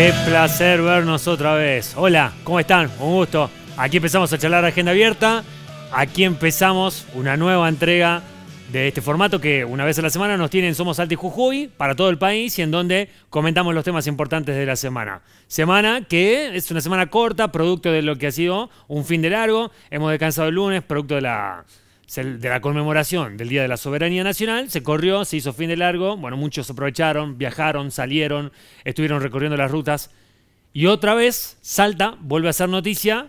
Qué placer vernos otra vez. Hola, ¿cómo están? Un gusto. Aquí empezamos a charlar Agenda Abierta. Aquí empezamos una nueva entrega de este formato que una vez a la semana nos tienen Somos Alti Jujuy para todo el país y en donde comentamos los temas importantes de la semana. Semana que es una semana corta, producto de lo que ha sido un fin de largo. Hemos descansado el lunes, producto de la de la conmemoración del Día de la Soberanía Nacional, se corrió, se hizo fin de largo, bueno, muchos aprovecharon, viajaron, salieron, estuvieron recorriendo las rutas y otra vez Salta vuelve a ser noticia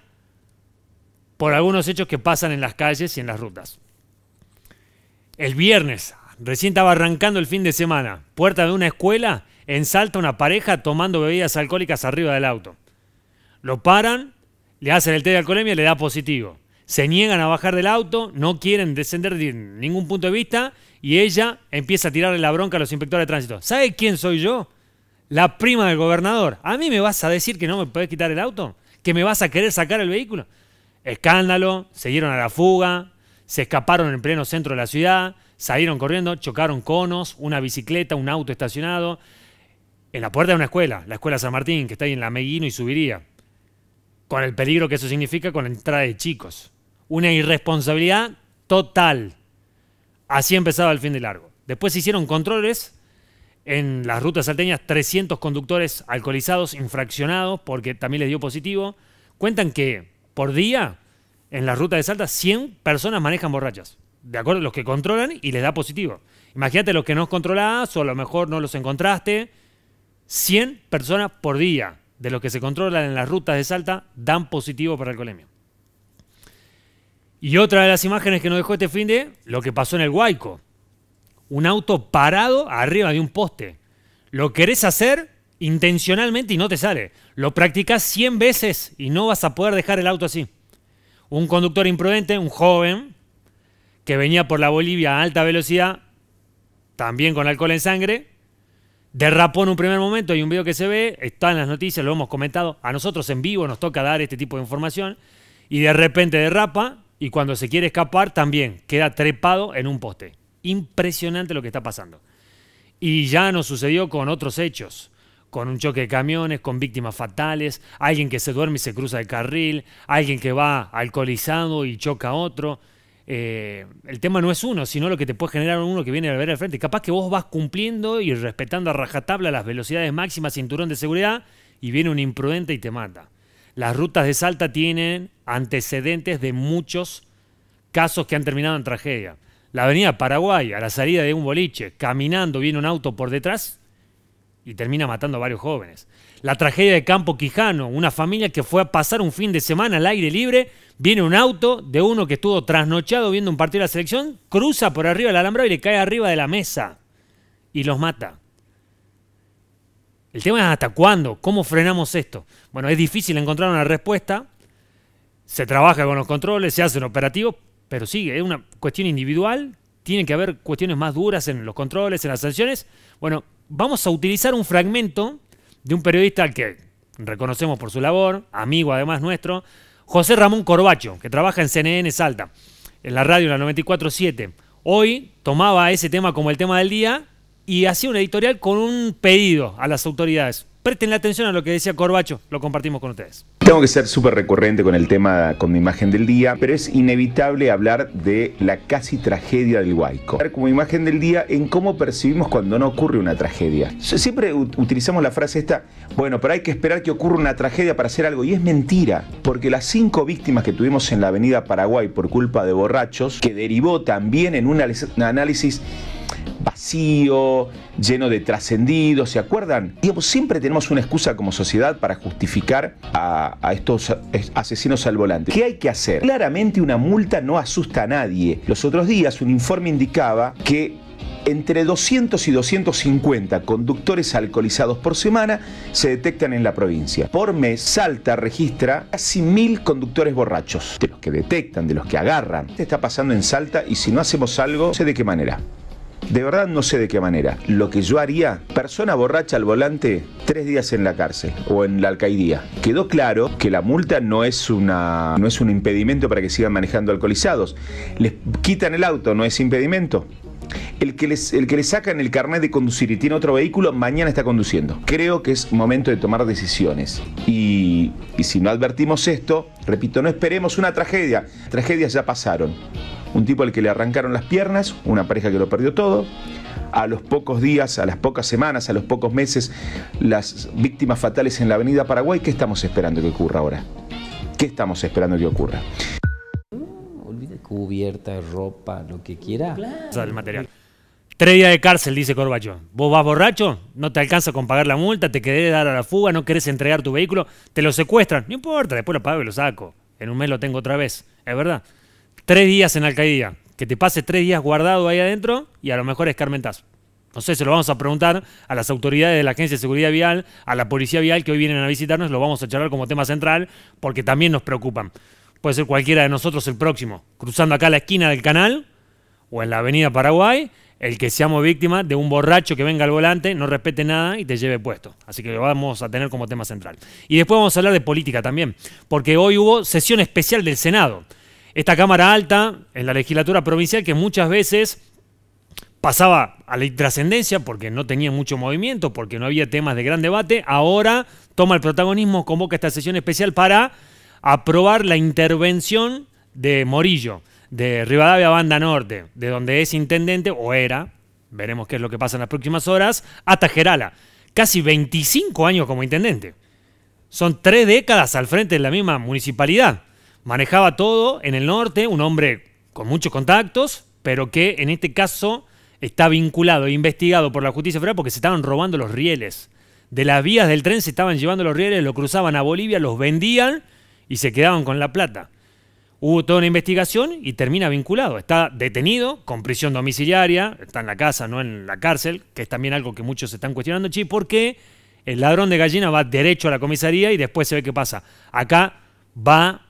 por algunos hechos que pasan en las calles y en las rutas. El viernes, recién estaba arrancando el fin de semana, puerta de una escuela, en Salta una pareja tomando bebidas alcohólicas arriba del auto. Lo paran, le hacen el té de alcoholemia y le da positivo se niegan a bajar del auto, no quieren descender de ningún punto de vista y ella empieza a tirarle la bronca a los inspectores de tránsito. ¿Sabe quién soy yo? La prima del gobernador. ¿A mí me vas a decir que no me puedes quitar el auto? ¿Que me vas a querer sacar el vehículo? Escándalo, se dieron a la fuga, se escaparon en pleno centro de la ciudad, salieron corriendo, chocaron conos, una bicicleta, un auto estacionado, en la puerta de una escuela, la escuela San Martín, que está ahí en la Meguino y subiría, con el peligro que eso significa con la entrada de chicos una irresponsabilidad total. Así empezaba el fin de largo. Después se hicieron controles en las rutas salteñas, 300 conductores alcoholizados, infraccionados, porque también les dio positivo. Cuentan que por día, en la ruta de Salta, 100 personas manejan borrachas. De acuerdo, los que controlan y les da positivo. Imagínate los que no controlás o a lo mejor no los encontraste. 100 personas por día de los que se controlan en las rutas de Salta dan positivo para el colemio. Y otra de las imágenes que nos dejó este fin de lo que pasó en el Huayco. Un auto parado arriba de un poste. Lo querés hacer intencionalmente y no te sale. Lo practicás 100 veces y no vas a poder dejar el auto así. Un conductor imprudente, un joven, que venía por la Bolivia a alta velocidad, también con alcohol en sangre, derrapó en un primer momento, y un video que se ve, está en las noticias, lo hemos comentado, a nosotros en vivo nos toca dar este tipo de información, y de repente derrapa, y cuando se quiere escapar, también queda trepado en un poste. Impresionante lo que está pasando. Y ya nos sucedió con otros hechos, con un choque de camiones, con víctimas fatales, alguien que se duerme y se cruza el carril, alguien que va alcoholizado y choca a otro. Eh, el tema no es uno, sino lo que te puede generar uno que viene a ver al frente. Capaz que vos vas cumpliendo y respetando a rajatabla las velocidades máximas, cinturón de seguridad, y viene un imprudente y te mata. Las rutas de Salta tienen antecedentes de muchos casos que han terminado en tragedia. La avenida Paraguay, a la salida de un boliche, caminando viene un auto por detrás y termina matando a varios jóvenes. La tragedia de Campo Quijano, una familia que fue a pasar un fin de semana al aire libre, viene un auto de uno que estuvo trasnochado viendo un partido de la selección, cruza por arriba del alambrado y le cae arriba de la mesa y los mata. El tema es hasta cuándo, cómo frenamos esto. Bueno, es difícil encontrar una respuesta, se trabaja con los controles, se hace un operativo, pero sigue, es una cuestión individual, tiene que haber cuestiones más duras en los controles, en las sanciones. Bueno, vamos a utilizar un fragmento de un periodista que reconocemos por su labor, amigo además nuestro, José Ramón Corbacho, que trabaja en CNN Salta, en la radio en la 94.7. Hoy tomaba ese tema como el tema del día y hacía un editorial con un pedido a las autoridades. Presten atención a lo que decía Corbacho, lo compartimos con ustedes. Tengo que ser súper recurrente con el tema, con mi imagen del día, pero es inevitable hablar de la casi tragedia del Guayco. Como imagen del día en cómo percibimos cuando no ocurre una tragedia. Siempre utilizamos la frase esta, bueno, pero hay que esperar que ocurra una tragedia para hacer algo. Y es mentira, porque las cinco víctimas que tuvimos en la avenida Paraguay por culpa de borrachos, que derivó también en un análisis vacío, lleno de trascendidos, ¿se acuerdan? Y siempre tenemos una excusa como sociedad para justificar a, estos asesinos al volante. ¿Qué hay que hacer? Claramente una multa no asusta a nadie. Los otros días un informe indicaba que entre 200 y 250 conductores alcoholizados por semana se detectan en la provincia. Por mes, Salta registra casi mil conductores borrachos, de los que detectan, de los que agarran. ¿Qué está pasando en Salta y si no hacemos algo, sé de qué manera. De verdad no sé de qué manera. Lo que yo haría, persona borracha al volante, tres días en la cárcel o en la alcaidía. Quedó claro que la multa no es, una, no es un impedimento para que sigan manejando alcoholizados. Les quitan el auto, no es impedimento. El que, les, el que le sacan el carnet de conducir y tiene otro vehículo, mañana está conduciendo. Creo que es momento de tomar decisiones. y si no advertimos esto, repito, no esperemos una tragedia. Tragedias ya pasaron un tipo al que le arrancaron las piernas, una pareja que lo perdió todo. A los pocos días, a las pocas semanas, a los pocos meses, las víctimas fatales en la Avenida Paraguay, ¿qué estamos esperando que ocurra ahora? ¿Qué estamos esperando que ocurra? olvide cubierta, ropa, lo que quiera. El material. Tres días de cárcel, dice Corbacho. Vos vas borracho, no te alcanza con pagar la multa, te querés dar a la fuga, no querés entregar tu vehículo, te lo secuestran. No importa, después lo pago y lo saco. En un mes lo tengo otra vez. Es verdad tres días en Alcaidía, que te pase tres días guardado ahí adentro y a lo mejor escarmentás. No sé, se lo vamos a preguntar a las autoridades de la Agencia de Seguridad Vial, a la Policía Vial que hoy vienen a visitarnos, lo vamos a charlar como tema central porque también nos preocupan. Puede ser cualquiera de nosotros el próximo, cruzando acá la esquina del canal o en la Avenida Paraguay, el que seamos víctima de un borracho que venga al volante, no respete nada y te lleve puesto. Así que lo vamos a tener como tema central. Y después vamos a hablar de política también, porque hoy hubo sesión especial del Senado esta Cámara Alta en la legislatura provincial que muchas veces pasaba a la intrascendencia porque no tenía mucho movimiento, porque no había temas de gran debate, ahora toma el protagonismo, convoca esta sesión especial para aprobar la intervención de Morillo, de Rivadavia Banda Norte, de donde es intendente, o era, veremos qué es lo que pasa en las próximas horas, hasta Gerala. Casi 25 años como intendente. Son tres décadas al frente de la misma municipalidad manejaba todo en el norte, un hombre con muchos contactos, pero que en este caso está vinculado e investigado por la justicia federal porque se estaban robando los rieles. De las vías del tren se estaban llevando los rieles, lo cruzaban a Bolivia, los vendían y se quedaban con la plata. Hubo toda una investigación y termina vinculado. Está detenido con prisión domiciliaria, está en la casa, no en la cárcel, que es también algo que muchos se están cuestionando, ¿Por porque el ladrón de gallina va derecho a la comisaría y después se ve qué pasa. Acá va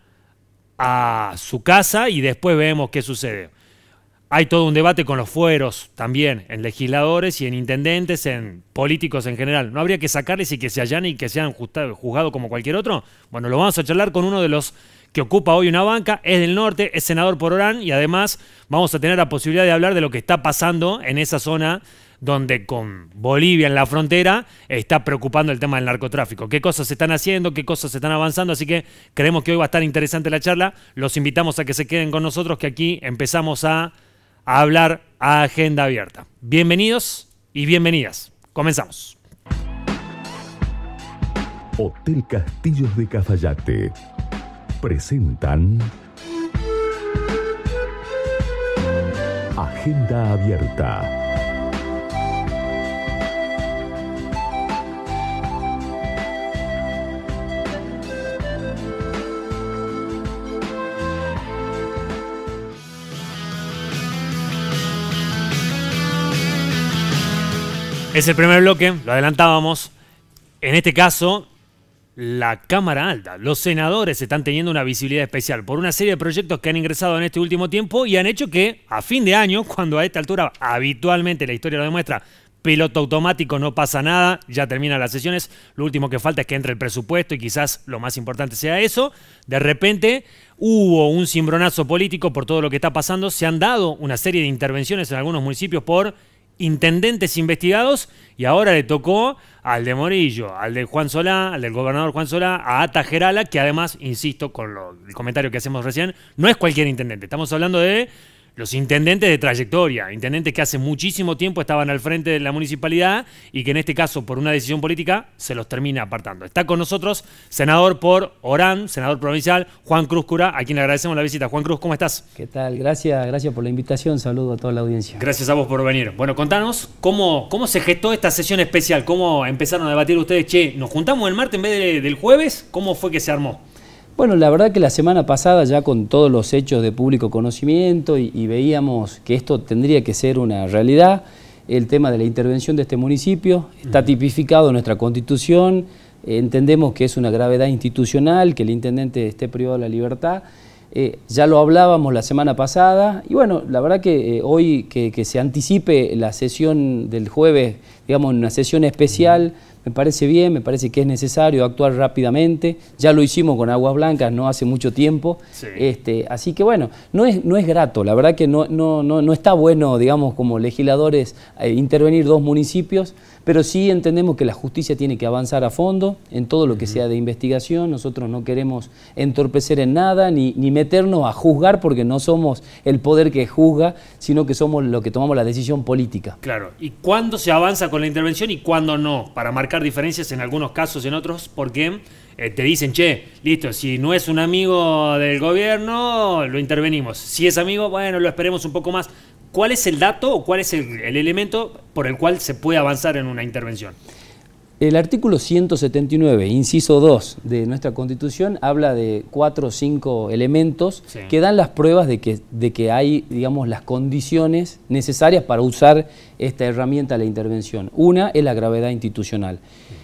a su casa y después vemos qué sucede. Hay todo un debate con los fueros también, en legisladores y en intendentes, en políticos en general. ¿No habría que sacarles y que se hallan y que sean juzgados como cualquier otro? Bueno, lo vamos a charlar con uno de los que ocupa hoy una banca, es del norte, es senador por Orán y además vamos a tener la posibilidad de hablar de lo que está pasando en esa zona donde con Bolivia en la frontera está preocupando el tema del narcotráfico. ¿Qué cosas se están haciendo? ¿Qué cosas se están avanzando? Así que creemos que hoy va a estar interesante la charla. Los invitamos a que se queden con nosotros, que aquí empezamos a, a hablar a agenda abierta. Bienvenidos y bienvenidas. Comenzamos. Hotel Castillos de Cafayate presentan Agenda Abierta. Es el primer bloque, lo adelantábamos. En este caso, la Cámara Alta. Los senadores están teniendo una visibilidad especial por una serie de proyectos que han ingresado en este último tiempo y han hecho que a fin de año, cuando a esta altura habitualmente la historia lo demuestra, piloto automático, no pasa nada, ya terminan las sesiones, lo último que falta es que entre el presupuesto y quizás lo más importante sea eso, de repente hubo un cimbronazo político por todo lo que está pasando, se han dado una serie de intervenciones en algunos municipios por intendentes investigados y ahora le tocó al de Morillo, al de Juan Solá, al del gobernador Juan Solá, a Ata Gerala, que además, insisto con el comentario que hacemos recién, no es cualquier intendente. Estamos hablando de los intendentes de trayectoria, intendentes que hace muchísimo tiempo estaban al frente de la municipalidad y que en este caso por una decisión política se los termina apartando. Está con nosotros senador por Orán, senador provincial, Juan Cruz Cura, a quien le agradecemos la visita. Juan Cruz, ¿cómo estás? ¿Qué tal? Gracias, gracias por la invitación, saludo a toda la audiencia. Gracias a vos por venir. Bueno, contanos cómo, cómo se gestó esta sesión especial, cómo empezaron a debatir ustedes, che, nos juntamos el martes en vez del jueves, ¿cómo fue que se armó? Bueno, la verdad que la semana pasada ya con todos los hechos de público conocimiento y, veíamos que esto tendría que ser una realidad, el tema de la intervención de este municipio está tipificado en nuestra constitución, entendemos que es una gravedad institucional, que el intendente esté privado de la libertad, eh, ya lo hablábamos la semana pasada y bueno, la verdad que eh, hoy que, se anticipe la sesión del jueves, digamos, una sesión especial me parece bien, me parece que es necesario actuar rápidamente. Ya lo hicimos con Aguas Blancas no hace mucho tiempo. Este, así que bueno, no es, no es grato, la verdad que no, no, no, no está bueno, digamos, como legisladores eh, intervenir dos municipios, pero sí entendemos que la justicia tiene que avanzar a fondo en todo lo que sea de investigación. Nosotros no queremos entorpecer en nada ni, ni meternos a juzgar porque no somos el poder que juzga, sino que somos los que tomamos la decisión política. Claro, ¿y cuándo se avanza con la intervención y cuándo no? Para diferencias en algunos casos, en otros, porque eh, te dicen, che, listo, si no es un amigo del gobierno, lo intervenimos. Si es amigo, bueno, lo esperemos un poco más. ¿Cuál es el dato o cuál es el elemento por el cual se puede avanzar en una intervención? El artículo 179, inciso 2 de nuestra Constitución, habla de cuatro o cinco elementos que dan las pruebas de que, de que hay, digamos, las condiciones necesarias para usar esta herramienta de la intervención. Una es la gravedad institucional.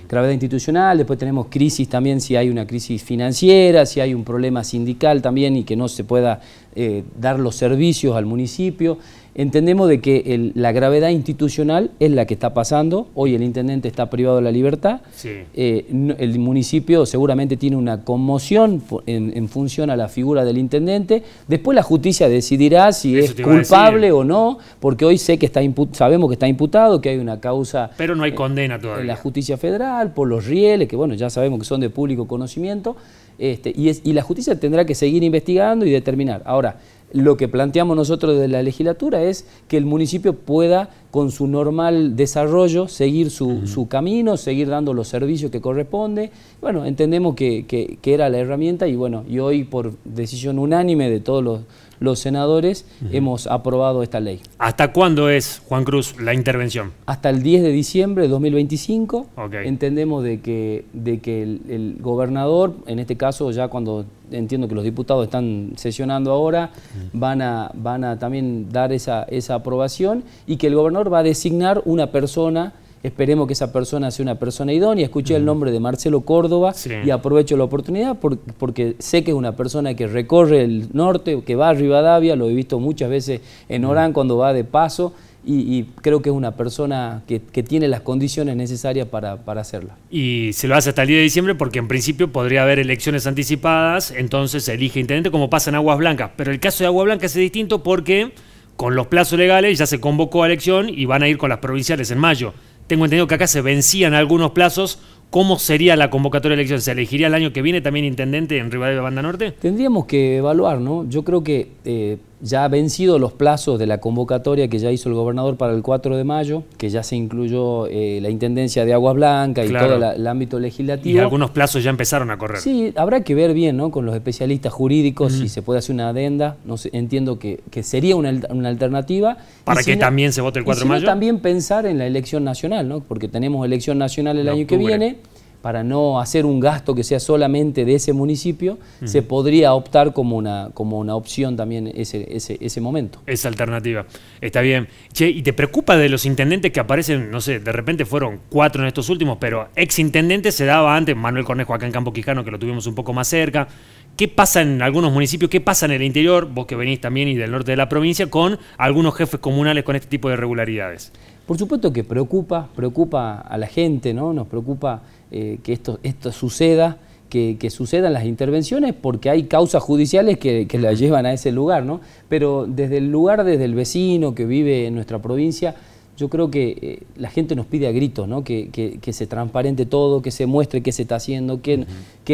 Gravedad institucional, después tenemos crisis también, si hay una crisis financiera, si hay un problema sindical también y que no se pueda eh, dar los servicios al municipio entendemos de que la gravedad institucional es la que está pasando. Hoy el intendente está privado de la libertad. Eh, el municipio seguramente tiene una conmoción en, función a la figura del intendente. Después la justicia decidirá si es culpable o no, porque hoy sé que está sabemos que está imputado, que hay una causa. Pero no hay eh, condena todavía. En la justicia federal, por los rieles, que bueno, ya sabemos que son de público conocimiento. Este, y, y la justicia tendrá que seguir investigando y determinar. Ahora, lo que planteamos nosotros desde la legislatura es que el municipio pueda, con su normal desarrollo, seguir su, camino, seguir dando los servicios que corresponde. Bueno, entendemos que, que era la herramienta y bueno, y hoy por decisión unánime de todos los los senadores hemos aprobado esta ley. ¿Hasta cuándo es, Juan Cruz, la intervención? Hasta el 10 de diciembre de 2025. Entendemos de que, de que el, gobernador, en este caso ya cuando entiendo que los diputados están sesionando ahora, van, a, van a también dar esa, esa aprobación y que el gobernador va a designar una persona Esperemos que esa persona sea una persona idónea. Escuché el nombre de Marcelo Córdoba y aprovecho la oportunidad porque sé que es una persona que recorre el norte, que va a Rivadavia, lo he visto muchas veces en Orán cuando va de paso. Y, creo que es una persona que, tiene las condiciones necesarias para, hacerlo. Y se lo hace hasta el día de diciembre porque en principio podría haber elecciones anticipadas, entonces se elige intendente como pasa en Aguas Blancas. Pero el caso de Aguas Blancas es distinto porque con los plazos legales ya se convocó a elección y van a ir con las provinciales en mayo tengo entendido que acá se vencían algunos plazos. ¿Cómo sería la convocatoria de elecciones? ¿Se elegiría el año que viene también intendente en Rivadavia Banda Norte? Tendríamos que evaluar, ¿no? Yo creo que eh, ya ha vencido los plazos de la convocatoria que ya hizo el gobernador para el 4 de mayo, que ya se incluyó eh, la Intendencia de Aguas Blancas y todo el ámbito legislativo. Y algunos plazos ya empezaron a correr. Sí, habrá que ver bien ¿no? con los especialistas jurídicos si se puede hacer una adenda. No entiendo que, sería una, alternativa. Para que también se vote el 4 de mayo. también pensar en la elección nacional, ¿no? porque tenemos elección nacional el año que viene para no hacer un gasto que sea solamente de ese municipio, se podría optar como una, como una opción también ese, ese, momento. Esa alternativa. Está bien. Che, ¿y te preocupa de los intendentes que aparecen, no sé, de repente fueron cuatro en estos últimos, pero ex intendente se daba antes, Manuel Cornejo acá en Campo Quijano, que lo tuvimos un poco más cerca. ¿Qué pasa en algunos municipios? ¿Qué pasa en el interior? Vos que venís también y del norte de la provincia, con algunos jefes comunales con este tipo de irregularidades. Por supuesto que preocupa, preocupa a la gente, ¿no? Nos preocupa eh, que esto, esto suceda, que, sucedan las intervenciones, porque hay causas judiciales que, que la llevan a ese lugar, ¿no? Pero desde el lugar, desde el vecino que vive en nuestra provincia, yo creo que eh, la gente nos pide a gritos, ¿no? Que, que, se transparente todo, que se muestre qué se está haciendo, que,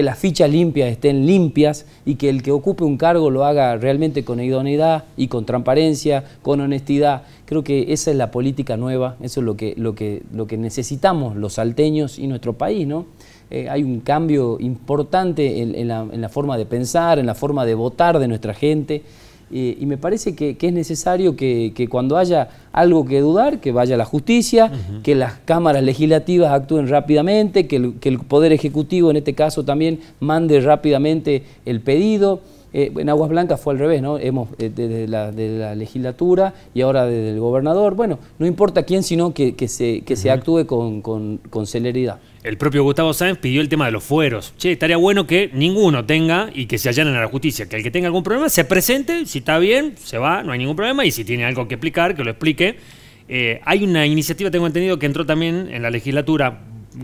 las fichas limpias estén limpias y que el que ocupe un cargo lo haga realmente con idoneidad y con transparencia, con honestidad. Creo que esa es la política nueva, eso es lo que, lo que, necesitamos los salteños y nuestro país, ¿no? Eh, hay un cambio importante en la forma de pensar, en la forma de votar de nuestra gente. Eh, y me parece que, es necesario que, cuando haya algo que dudar, que vaya la justicia, que las cámaras legislativas actúen rápidamente, que el Poder Ejecutivo en este caso también mande rápidamente el pedido. Eh, en Aguas Blancas fue al revés, ¿no? Hemos, desde, eh, la, legislatura y ahora desde el gobernador. Bueno, no importa quién, sino que, se, actúe con, celeridad. El propio Gustavo Sáenz pidió el tema de los fueros. Che, estaría bueno que ninguno tenga y que se allanen a la justicia. Que el que tenga algún problema se presente, si está bien, se va, no hay ningún problema. Y si tiene algo que explicar, que lo explique. Eh, hay una iniciativa, tengo entendido, que entró también en la legislatura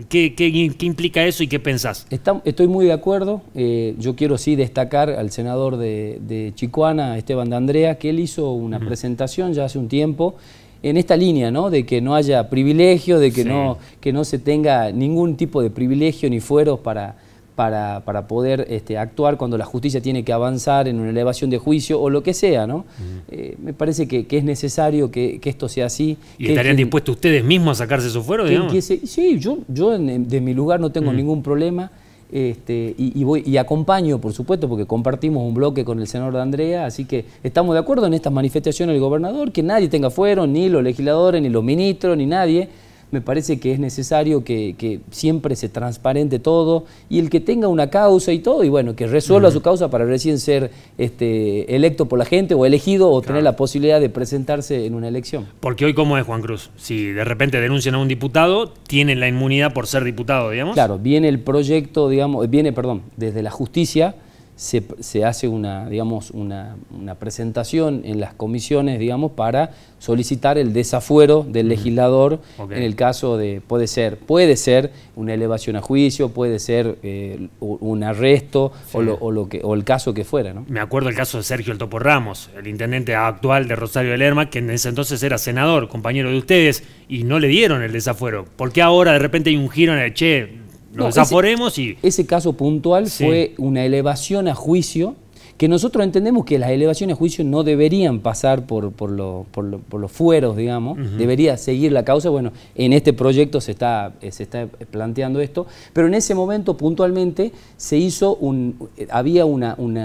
¿Qué, qué, qué implica eso y qué pensás? estoy muy de acuerdo. Eh, yo quiero sí destacar al senador de, Chicuana, Esteban de Andrea, que él hizo una presentación ya hace un tiempo en esta línea, ¿no? De que no haya privilegio, de que, no, que no se tenga ningún tipo de privilegio ni fueros para para, para poder este, actuar cuando la justicia tiene que avanzar en una elevación de juicio o lo que sea, ¿no? Eh, me parece que, es necesario que, esto sea así. ¿Y estarían dispuestos ustedes mismos a sacarse su fuero, digamos? sí, yo, yo de mi lugar no tengo mm. ningún problema. Este, y, voy, y acompaño, por supuesto, porque compartimos un bloque con el senador de Andrea, así que estamos de acuerdo en estas manifestaciones del gobernador, que nadie tenga fuero, ni los legisladores, ni los ministros, ni nadie, me parece que es necesario que, siempre se transparente todo y el que tenga una causa y todo, y bueno, que resuelva su causa para recién ser este, electo por la gente o elegido o tener la posibilidad de presentarse en una elección. Porque hoy, ¿cómo es Juan Cruz? Si de repente denuncian a un diputado, tienen la inmunidad por ser diputado, digamos. Claro, viene el proyecto, digamos, viene, perdón, desde la justicia se, hace una, digamos, una, presentación en las comisiones, digamos, para solicitar el desafuero del legislador en el caso de, puede ser, puede ser una elevación a juicio, puede ser eh, un arresto o, lo, o, lo, que, o el caso que fuera. ¿no? Me acuerdo el caso de Sergio El Topo Ramos, el intendente actual de Rosario de Lerma, que en ese entonces era senador, compañero de ustedes, y no le dieron el desafuero. ¿Por qué ahora de repente hay un giro en el, che, ese, y... Ese caso puntual fue una elevación a juicio que nosotros entendemos que las elevaciones a juicio no deberían pasar por, por, por, los fueros, digamos, debería seguir la causa. Bueno, en este proyecto se está, eh, se está eh, planteando esto, pero en ese momento puntualmente se hizo un, eh, había una, un,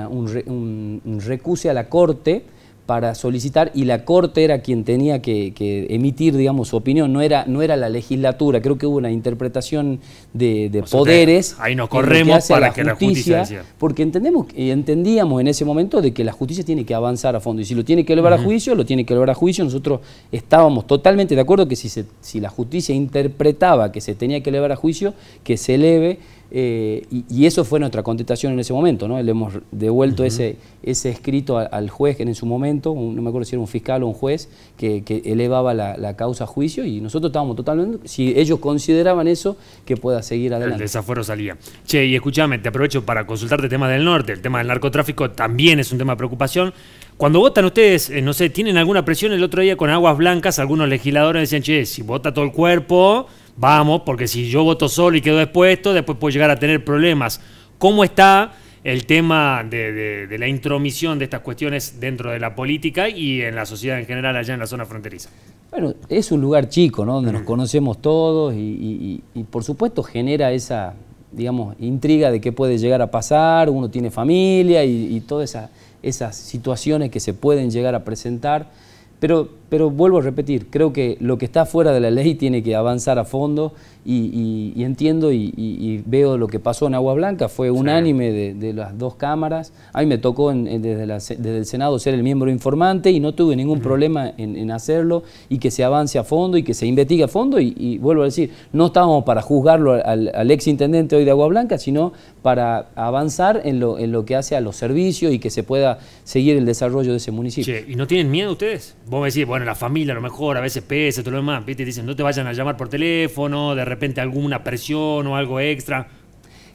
un recuse a la Corte para solicitar y la Corte era quien tenía que, emitir, digamos, su opinión, no era, no era la legislatura, creo que hubo una interpretación de, poderes. ahí nos corremos para que la justicia... Porque entendemos, entendíamos en ese momento de que la justicia tiene que avanzar a fondo y si lo tiene que elevar a juicio, lo tiene que elevar a juicio. Nosotros estábamos totalmente de acuerdo que si, si la justicia interpretaba que se tenía que elevar a juicio, que se eleve eh, y, eso fue nuestra contestación en ese momento, ¿no? Le hemos devuelto ese, ese escrito al, juez que en su momento, no me acuerdo si era un fiscal o un juez, que, elevaba la, la, causa a juicio y nosotros estábamos totalmente, si ellos consideraban eso, que pueda seguir adelante. El desafuero salía. Che, y escúchame, te aprovecho para consultarte el tema del norte, el tema del narcotráfico también es un tema de preocupación. Cuando votan ustedes, eh, no sé, ¿tienen alguna presión? El otro día con Aguas Blancas, algunos legisladores decían, che, si vota todo el cuerpo Vamos, porque si yo voto solo y quedo expuesto, después puedo llegar a tener problemas. ¿Cómo está el tema de, la intromisión de estas cuestiones dentro de la política y en la sociedad en general allá en la zona fronteriza? Bueno, es un lugar chico, ¿no? Donde nos mm. conocemos todos y, por supuesto genera esa, digamos, intriga de qué puede llegar a pasar, uno tiene familia y, todas esas situaciones que se pueden llegar a presentar, pero pero vuelvo a repetir, creo que lo que está fuera de la ley tiene que avanzar a fondo y, entiendo y, veo lo que pasó en Agua Blanca, fue unánime de, las dos cámaras, a mí me tocó desde, el Senado ser el miembro informante y no tuve ningún problema en, hacerlo y que se avance a fondo y que se investigue a fondo y, vuelvo a decir, no estábamos para juzgarlo al, al, ex intendente hoy de Agua Blanca, sino para avanzar en lo, que hace a los servicios y que se pueda seguir el desarrollo de ese municipio. ¿Y no tienen miedo ustedes? Vos me decís, bueno, la familia a lo mejor a veces pesa, todo lo demás, ¿viste? Dicen, no te vayan a llamar por teléfono, de repente alguna presión o algo extra.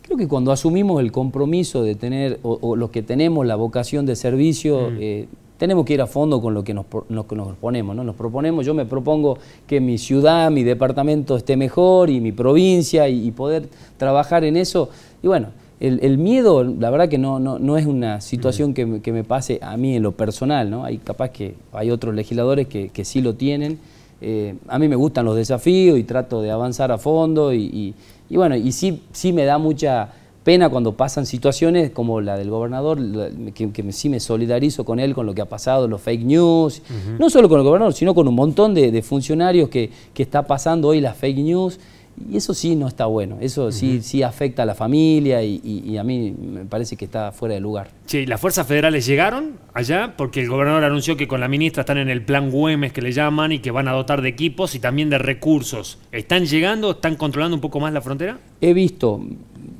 Creo que cuando asumimos el compromiso de tener, o, los que tenemos la vocación de servicio, mm. eh, tenemos que ir a fondo con lo que nos, nos, proponemos, ¿no? Nos proponemos, yo me propongo que mi ciudad, mi departamento esté mejor y mi provincia y poder trabajar en eso. Y bueno, el, miedo, la verdad que no, no, no es una situación que me, que, me pase a mí en lo personal, ¿no? Hay capaz que hay otros legisladores que, que sí lo tienen. Eh, a mí me gustan los desafíos y trato de avanzar a fondo y, y, bueno, y sí, sí me da mucha pena cuando pasan situaciones como la del gobernador, que, sí me solidarizo con él, con lo que ha pasado, los fake news, no solo con el gobernador, sino con un montón de, de funcionarios que, que está pasando hoy las fake news. Y eso sí no está bueno, eso sí, sí afecta a la familia y, a mí me parece que está fuera de lugar. sí las fuerzas federales llegaron allá? Porque el gobernador anunció que con la ministra están en el plan Güemes que le llaman y que van a dotar de equipos y también de recursos. ¿Están llegando? ¿Están controlando un poco más la frontera? He visto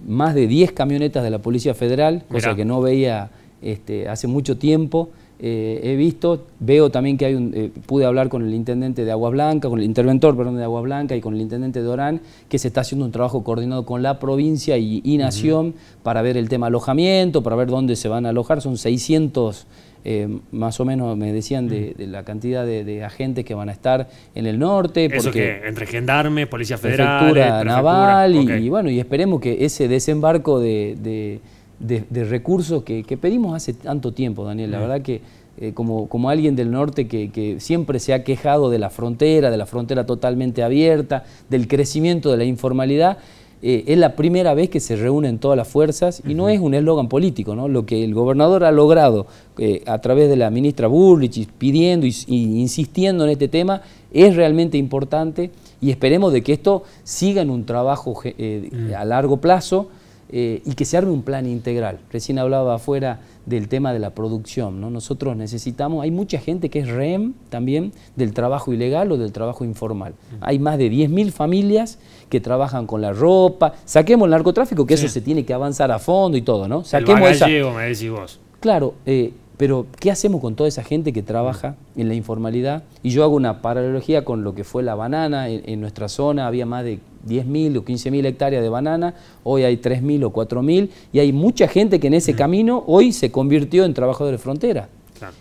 más de 10 camionetas de la Policía Federal, cosa que no veía este, hace mucho tiempo. Eh, he visto, veo también que hay un, eh, pude hablar con el intendente de Agua Blanca, con el interventor perdón, de Agua Blanca y con el intendente de Orán, que se está haciendo un trabajo coordinado con la provincia y, Nación para ver el tema alojamiento, para ver dónde se van a alojar. Son 600, eh, más o menos me decían, de, la cantidad de, agentes que van a estar en el norte. Porque Eso que entre gendarme, policía federal, naval, y, bueno, y esperemos que ese desembarco de de, recursos que, pedimos hace tanto tiempo, Daniel. La verdad que eh, como, alguien del norte que, siempre se ha quejado de la frontera, de la frontera totalmente abierta, del crecimiento de la informalidad, eh, es la primera vez que se reúnen todas las fuerzas y no es un eslogan político, ¿no? Lo que el gobernador ha logrado eh, a través de la ministra Burlich pidiendo e insistiendo en este tema es realmente importante y esperemos de que esto siga en un trabajo mm. a largo plazo eh, y que se arme un plan integral. Recién hablaba afuera del tema de la producción. ¿no? Nosotros necesitamos, hay mucha gente que es rehén también del trabajo ilegal o del trabajo informal. Hay más de 10.000 familias que trabajan con la ropa. Saquemos el narcotráfico, que eso se tiene que avanzar a fondo y todo, ¿no? Saquemos el esa... me decís vos. Claro, eh, pero ¿qué hacemos con toda esa gente que trabaja en la informalidad? Y yo hago una paralelogía con lo que fue la banana. en nuestra zona había más de 10.000 o 15.000 hectáreas de banana, hoy hay 3.000 o 4.000 y hay mucha gente que en ese camino hoy se convirtió en trabajadores de frontera.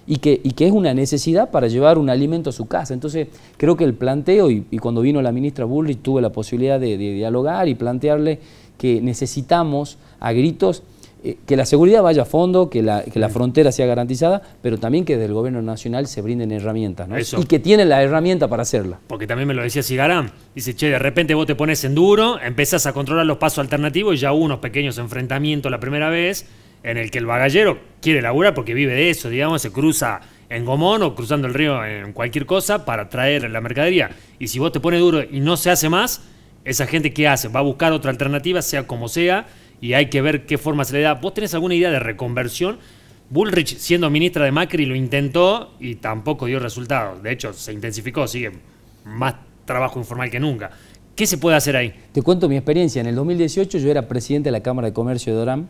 Y, que, y que es una necesidad para llevar un alimento a su casa. Entonces, creo que el planteo, y, cuando vino la ministra Bullrich tuve la posibilidad de dialogar y plantearle que necesitamos a gritos eh, que la seguridad vaya a fondo, que la, frontera sea garantizada, pero también que desde el gobierno nacional se brinden herramientas, ¿no? Y que tienen la herramienta para hacerla. Porque también me lo decía Cigarán, dice, che, de repente vos te pones en duro, empezás a controlar los pasos alternativos y ya hubo unos pequeños enfrentamientos la primera vez en el que el bagallero quiere laburar porque vive de eso, digamos, se cruza en Gomón o cruzando el río en cualquier cosa para traer la mercadería. Y si vos te pones duro y no se hace más, esa gente ¿qué hace? Va a buscar otra alternativa, sea como sea, y hay que ver qué forma se le da. ¿Vos tenés alguna idea de reconversión? Bullrich, siendo ministra de Macri, lo intentó y tampoco dio resultados. De hecho, se intensificó, sigue más trabajo informal que nunca. ¿Qué se puede hacer ahí? Te cuento mi experiencia. En el 2018 yo era presidente de la Cámara de Comercio de Doram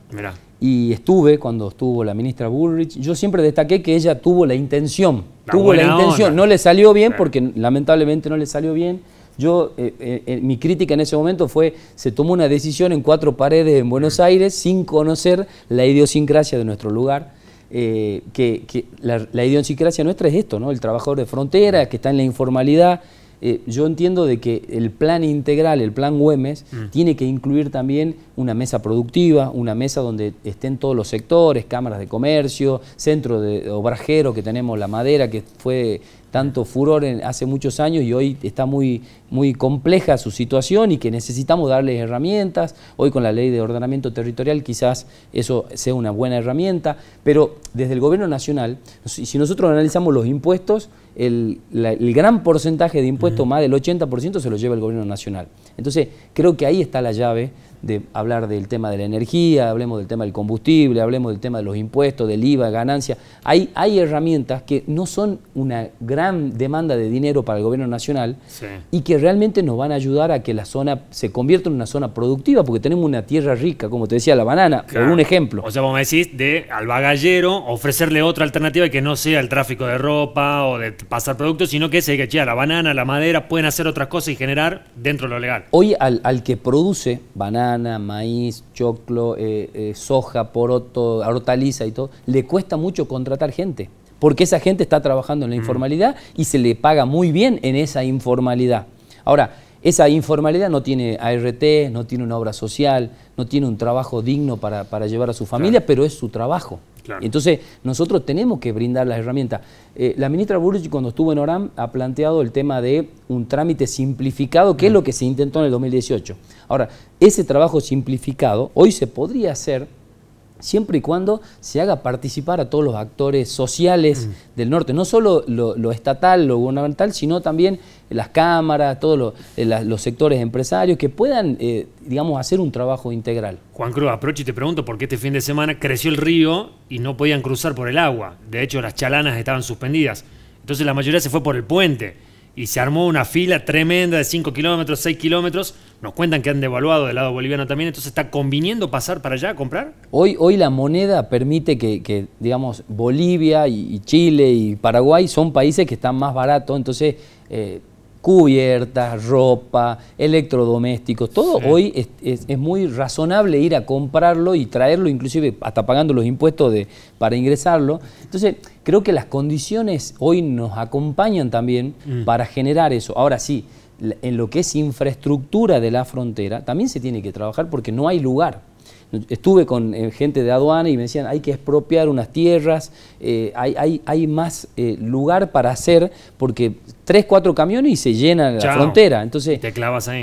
y estuve cuando estuvo la ministra Bullrich. Yo siempre destaqué que ella tuvo la intención. tuvo la intención. No le salió bien porque lamentablemente no le salió bien yo, eh, eh, eh, mi crítica en ese momento fue, se tomó una decisión en cuatro paredes en Buenos Aires sin conocer la idiosincrasia de nuestro lugar. que, la, idiosincrasia nuestra es esto, ¿no? El trabajador de frontera, que está en la informalidad. yo entiendo de que el plan integral, el plan Güemes, mm. tiene que incluir también una mesa productiva, una mesa donde estén todos los sectores, cámaras de comercio, centro de obrajero que tenemos la madera, que fue tanto furor hace muchos años y hoy está muy, muy compleja su situación y que necesitamos darles herramientas. Hoy con la ley de ordenamiento territorial quizás eso sea una buena herramienta, pero desde el gobierno nacional, si nosotros analizamos los impuestos, el, gran porcentaje de impuestos, más del 80%, se lo lleva el gobierno nacional. Entonces creo que ahí está la llave de hablar del tema de la energía, hablemos del tema del combustible, hablemos del tema de los impuestos, del IVA, ganancia. Hay, hay herramientas que no son una gran demanda de dinero para el gobierno nacional y que realmente nos van a ayudar a que la zona se convierta en una zona productiva, porque tenemos una tierra rica, como te decía, la banana, por un ejemplo. O sea, vos me decís de al bagallero ofrecerle otra alternativa que no sea el tráfico de ropa o de pasar productos, sino que se diga, che, la banana, la madera, pueden hacer otras cosas y generar dentro de lo legal. Hoy al, al que produce banana, maíz, choclo, eh, eh, soja, poroto, hortaliza y todo, le cuesta mucho contratar gente, porque esa gente está trabajando en la mm. informalidad y se le paga muy bien en esa informalidad. Ahora, esa informalidad no tiene ART, no tiene una obra social, no tiene un trabajo digno para, llevar a su familia, pero es su trabajo. Entonces, nosotros tenemos que brindar las herramientas. Eh, la ministra Burrich, cuando estuvo en Oram, ha planteado el tema de un trámite simplificado, que es lo que se intentó en el 2018. Ahora, ese trabajo simplificado hoy se podría hacer siempre y cuando se haga participar a todos los actores sociales mm. del norte, no solo lo, estatal, lo gubernamental, sino también las cámaras, todos los eh, sectores empresarios, que puedan, eh, digamos, hacer un trabajo integral. Juan Cruz, aproche y te pregunto por qué este fin de semana creció el río y no podían cruzar por el agua. De hecho, las chalanas estaban suspendidas. Entonces la mayoría se fue por el puente y se armó una fila tremenda de 5 kilómetros, 6 kilómetros. Nos cuentan que han devaluado del lado boliviano también, entonces está conviniendo pasar para allá a comprar. Hoy, hoy la moneda permite que, digamos, Bolivia y, Chile y Paraguay son países que están más baratos, entonces eh, cubiertas, ropa, electrodomésticos, todo hoy es, muy razonable ir a comprarlo y traerlo, inclusive hasta pagando los impuestos de, para ingresarlo. Entonces, creo que las condiciones hoy nos acompañan también mm. para generar eso. Ahora sí, en lo que es infraestructura de la frontera, también se tiene que trabajar porque no hay lugar. Estuve con eh, gente de aduana y me decían, hay que expropiar unas tierras, eh, hay, hay, hay, más eh, lugar para hacer, porque tres, cuatro camiones y se llena la frontera. Entonces,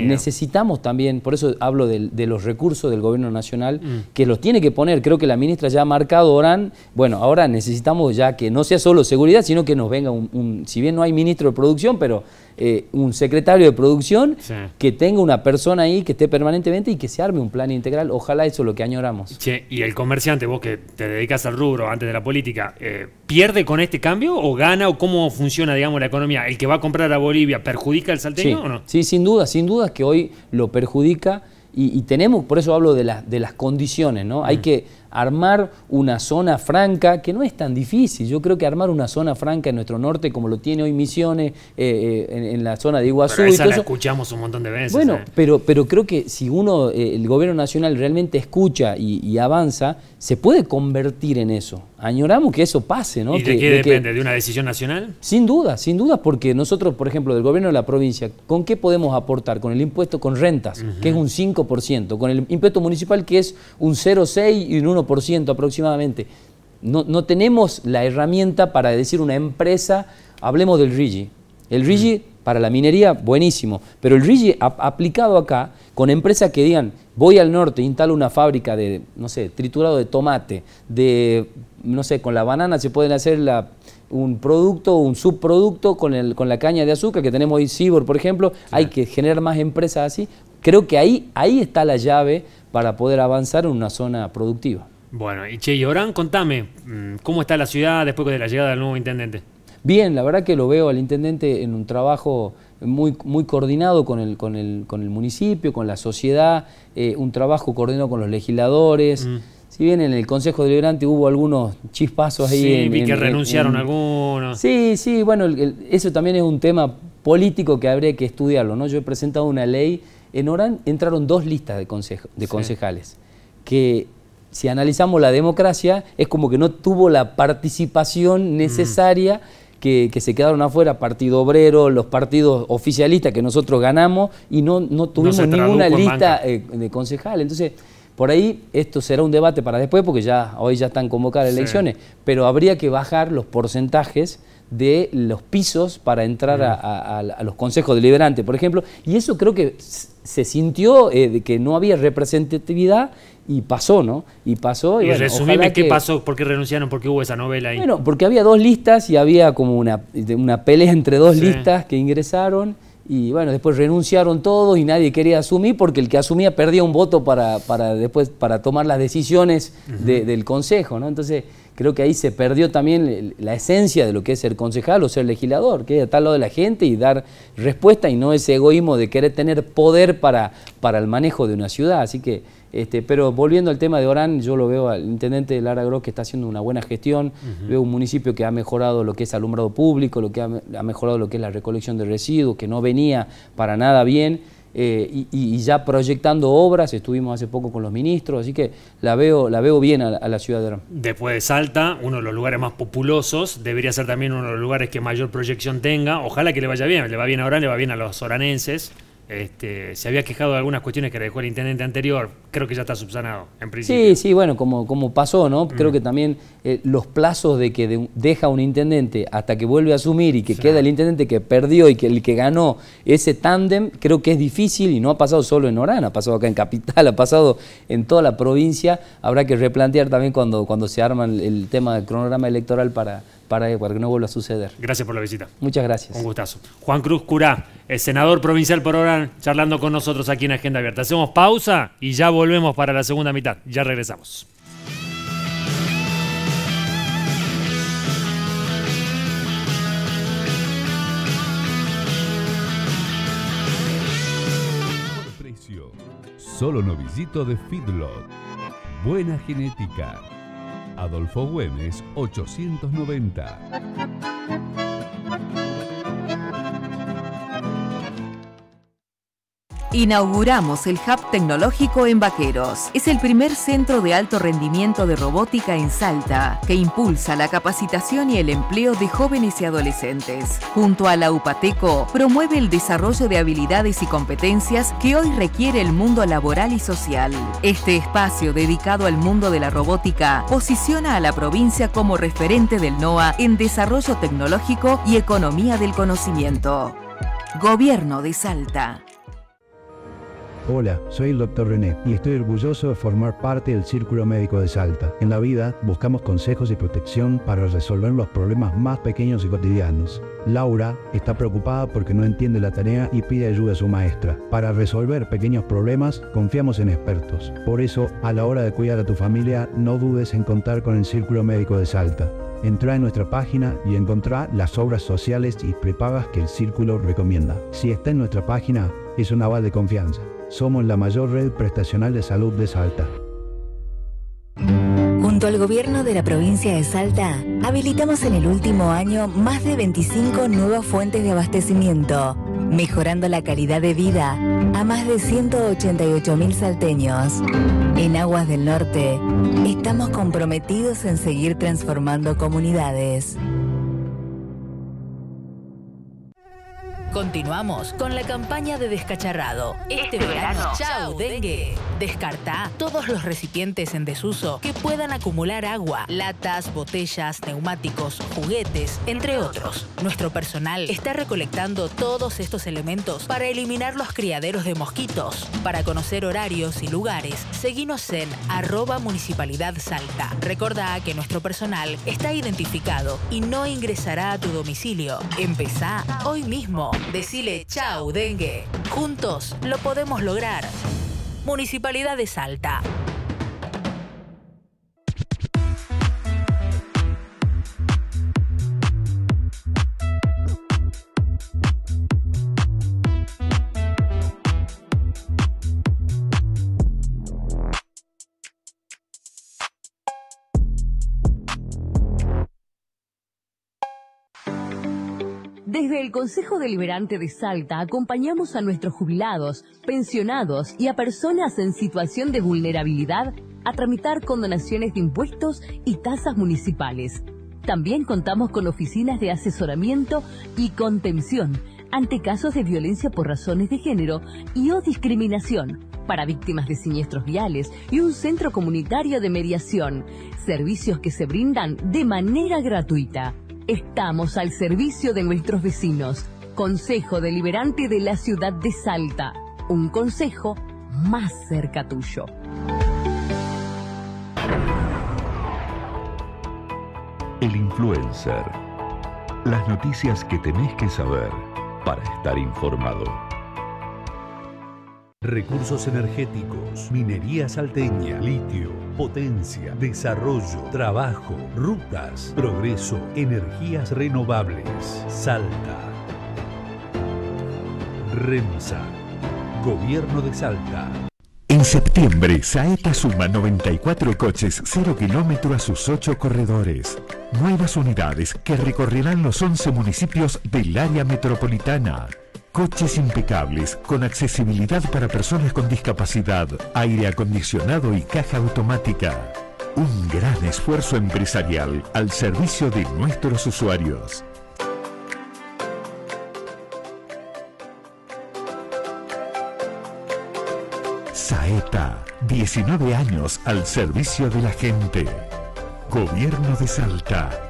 necesitamos también, por eso hablo de, los recursos del gobierno nacional, mm. que los tiene que poner. Creo que la ministra ya ha marcado, Orán, bueno, ahora necesitamos ya que no sea solo seguridad, sino que nos venga un si bien no hay ministro de producción, pero eh, un secretario de producción que tenga una persona ahí que esté permanentemente y que se arme un plan integral. Ojalá eso lo que añoramos. y el comerciante, vos que te dedicas al rubro antes de la política, eh, ¿pierde con este cambio o gana o cómo funciona, digamos, la economía? ¿El que va a comprar a Bolivia perjudica el salteño o no? Sí, sin duda, sin duda que hoy lo perjudica. Y, tenemos, por eso hablo de, de las condiciones, ¿no? Hay mm. que armar una zona franca, que no es tan difícil. Yo creo que armar una zona franca en nuestro norte, como lo tiene hoy Misiones, eh, eh, en, la zona de Iguazú. escuchamos un montón de veces. Bueno, eh. pero, pero creo que si uno, el gobierno nacional realmente escucha y avanza, se puede convertir en eso añoramos que eso pase, ¿no? ¿Y de qué depende? De, una decisión nacional? Sin duda, sin duda, porque nosotros, por ejemplo, del gobierno de la provincia, ¿con qué podemos aportar? Con el impuesto con rentas, que es un 5%, con el impuesto municipal, que es un 0,6 y un 1% aproximadamente. No, no tenemos la herramienta para decir una empresa, hablemos del RIGI, el RIGI para la minería, buenísimo, pero el RIGI aplicado acá, con empresas que digan, voy al norte, instalo una fábrica de, no sé, triturado de tomate, de, no sé, con la banana se pueden hacer un producto, un subproducto con, el, con la caña de azúcar que tenemos hoy, Cibor, por ejemplo, hay que generar más empresas así. Creo que ahí, ahí está la llave para poder avanzar en una zona productiva. Bueno, y Che Llorán, contame, mm, ¿cómo está la ciudad después de la llegada del nuevo intendente? Bien, la verdad que lo veo al intendente en un trabajo muy, muy coordinado con el, con, el, municipio, con la sociedad, eh, un trabajo coordinado con los legisladores. Mm. Si bien en el Consejo Deliberante hubo algunos chispazos ahí. Sí, vi que renunciaron algunos. Sí, sí, bueno, eso también es un tema político que habría que estudiarlo. ¿no? Yo he presentado una ley, en Orán entraron dos listas de, de concejales, que si analizamos la democracia, es como que no tuvo la participación mm. necesaria que, se quedaron afuera, Partido Obrero, los partidos oficialistas que nosotros ganamos y no, no tuvimos ninguna lista eh, de concejal. Entonces, por ahí esto será un debate para después porque ya hoy ya están convocadas elecciones, pero habría que bajar los porcentajes de los pisos para entrar a, los consejos deliberantes, por ejemplo, y eso creo que se sintió eh, de que no había representatividad y pasó, ¿no? Y pasó. Y, y qué pasó, por qué renunciaron, por qué hubo esa novela ahí. Bueno, porque había dos listas y había como una, una pelea entre dos listas que ingresaron y bueno, después renunciaron todos y nadie quería asumir porque el que asumía perdía un voto para, para después para tomar las decisiones del consejo, ¿no? Entonces creo que ahí se perdió también la esencia de lo que es ser concejal o ser legislador, que es estar al lado de la gente y dar respuesta y no ese egoísmo de querer tener poder para, para el manejo de una ciudad. Así que este, pero volviendo al tema de Orán, yo lo veo al intendente Lara Gross que está haciendo una buena gestión, veo un municipio que ha mejorado lo que es alumbrado público, lo que ha, mejorado lo que es la recolección de residuos, que no venía para nada bien. Eh, y, ya proyectando obras, estuvimos hace poco con los ministros, así que la veo, la veo bien a, a la ciudad de Orán. Después de Salta, uno de los lugares más populosos, debería ser también uno de los lugares que mayor proyección tenga, ojalá que le vaya bien, le va bien a Orán, le va bien a los oranenses. Este, se había quejado de algunas cuestiones que le dejó el intendente anterior, creo que ya está subsanado, en principio. Sí, sí, bueno, como, como pasó, ¿no? Creo que también eh, los plazos de que deja un intendente hasta que vuelve a asumir y que queda el intendente que perdió y que el que ganó ese tándem, creo que es difícil y no ha pasado solo en Orán, ha pasado acá en Capital, ha pasado en toda la provincia. Habrá que replantear también cuando, cuando se arma el tema del cronograma electoral para para que no vuelva a suceder. Gracias por la visita. Muchas gracias. Un gustazo. Juan Cruz Curá, el senador provincial por ahora, charlando con nosotros aquí en Agenda Abierta. Hacemos pausa y ya volvemos para la segunda mitad. Ya regresamos. Solo de Feedlot. Buena genética Adolfo Güemes 890. Inauguramos el Hub Tecnológico en Vaqueros. Es el primer centro de alto rendimiento de robótica en Salta, que impulsa la capacitación y el empleo de jóvenes y adolescentes. Junto a la UPATECO, promueve el desarrollo de habilidades y competencias que hoy requiere el mundo laboral y social. Este espacio dedicado al mundo de la robótica posiciona a la provincia como referente del NOA en desarrollo tecnológico y economía del conocimiento. Gobierno de Salta. Hola, soy el Dr. René y estoy orgulloso de formar parte del Círculo Médico de Salta. En la vida buscamos consejos y protección para resolver los problemas más pequeños y cotidianos. Laura está preocupada porque no entiende la tarea y pide ayuda a su maestra. Para resolver pequeños problemas, confiamos en expertos. Por eso, a la hora de cuidar a tu familia, no dudes en contar con el Círculo Médico de Salta. Entrá en nuestra página y encontrá las obras sociales y prepagas que el Círculo recomienda. Si está en nuestra página, es un aval de confianza. Somos la mayor red prestacional de salud de Salta. Junto al gobierno de la provincia de Salta, habilitamos en el último año más de 25 nuevas fuentes de abastecimiento, mejorando la calidad de vida a más de 188 mil salteños. En Aguas del Norte, estamos comprometidos en seguir transformando comunidades. Continuamos con la campaña de descacharrado. Este, este verano, ¡chao, chau dengue. Descarta todos los recipientes en desuso que puedan acumular agua, latas, botellas, neumáticos, juguetes, entre otros. Nuestro personal está recolectando todos estos elementos para eliminar los criaderos de mosquitos. Para conocer horarios y lugares, seguinos en arroba municipalidad salta. Recordá que nuestro personal está identificado y no ingresará a tu domicilio. Empezá hoy mismo. Decile chau, dengue. Juntos lo podemos lograr. Municipalidad de Salta. el Consejo Deliberante de Salta acompañamos a nuestros jubilados, pensionados y a personas en situación de vulnerabilidad a tramitar condonaciones de impuestos y tasas municipales. También contamos con oficinas de asesoramiento y contención ante casos de violencia por razones de género y o discriminación para víctimas de siniestros viales y un centro comunitario de mediación, servicios que se brindan de manera gratuita. Estamos al servicio de nuestros vecinos. Consejo Deliberante de la Ciudad de Salta. Un consejo más cerca tuyo. El influencer. Las noticias que tenés que saber para estar informado. Recursos energéticos, minería salteña, litio, potencia, desarrollo, trabajo, rutas, progreso, energías renovables. Salta. REMSA. Gobierno de Salta. En septiembre, Saeta suma 94 coches 0 kilómetro a sus 8 corredores. Nuevas unidades que recorrerán los 11 municipios del área metropolitana. Coches impecables, con accesibilidad para personas con discapacidad, aire acondicionado y caja automática. Un gran esfuerzo empresarial al servicio de nuestros usuarios. Saeta, 19 años al servicio de la gente. Gobierno de Salta.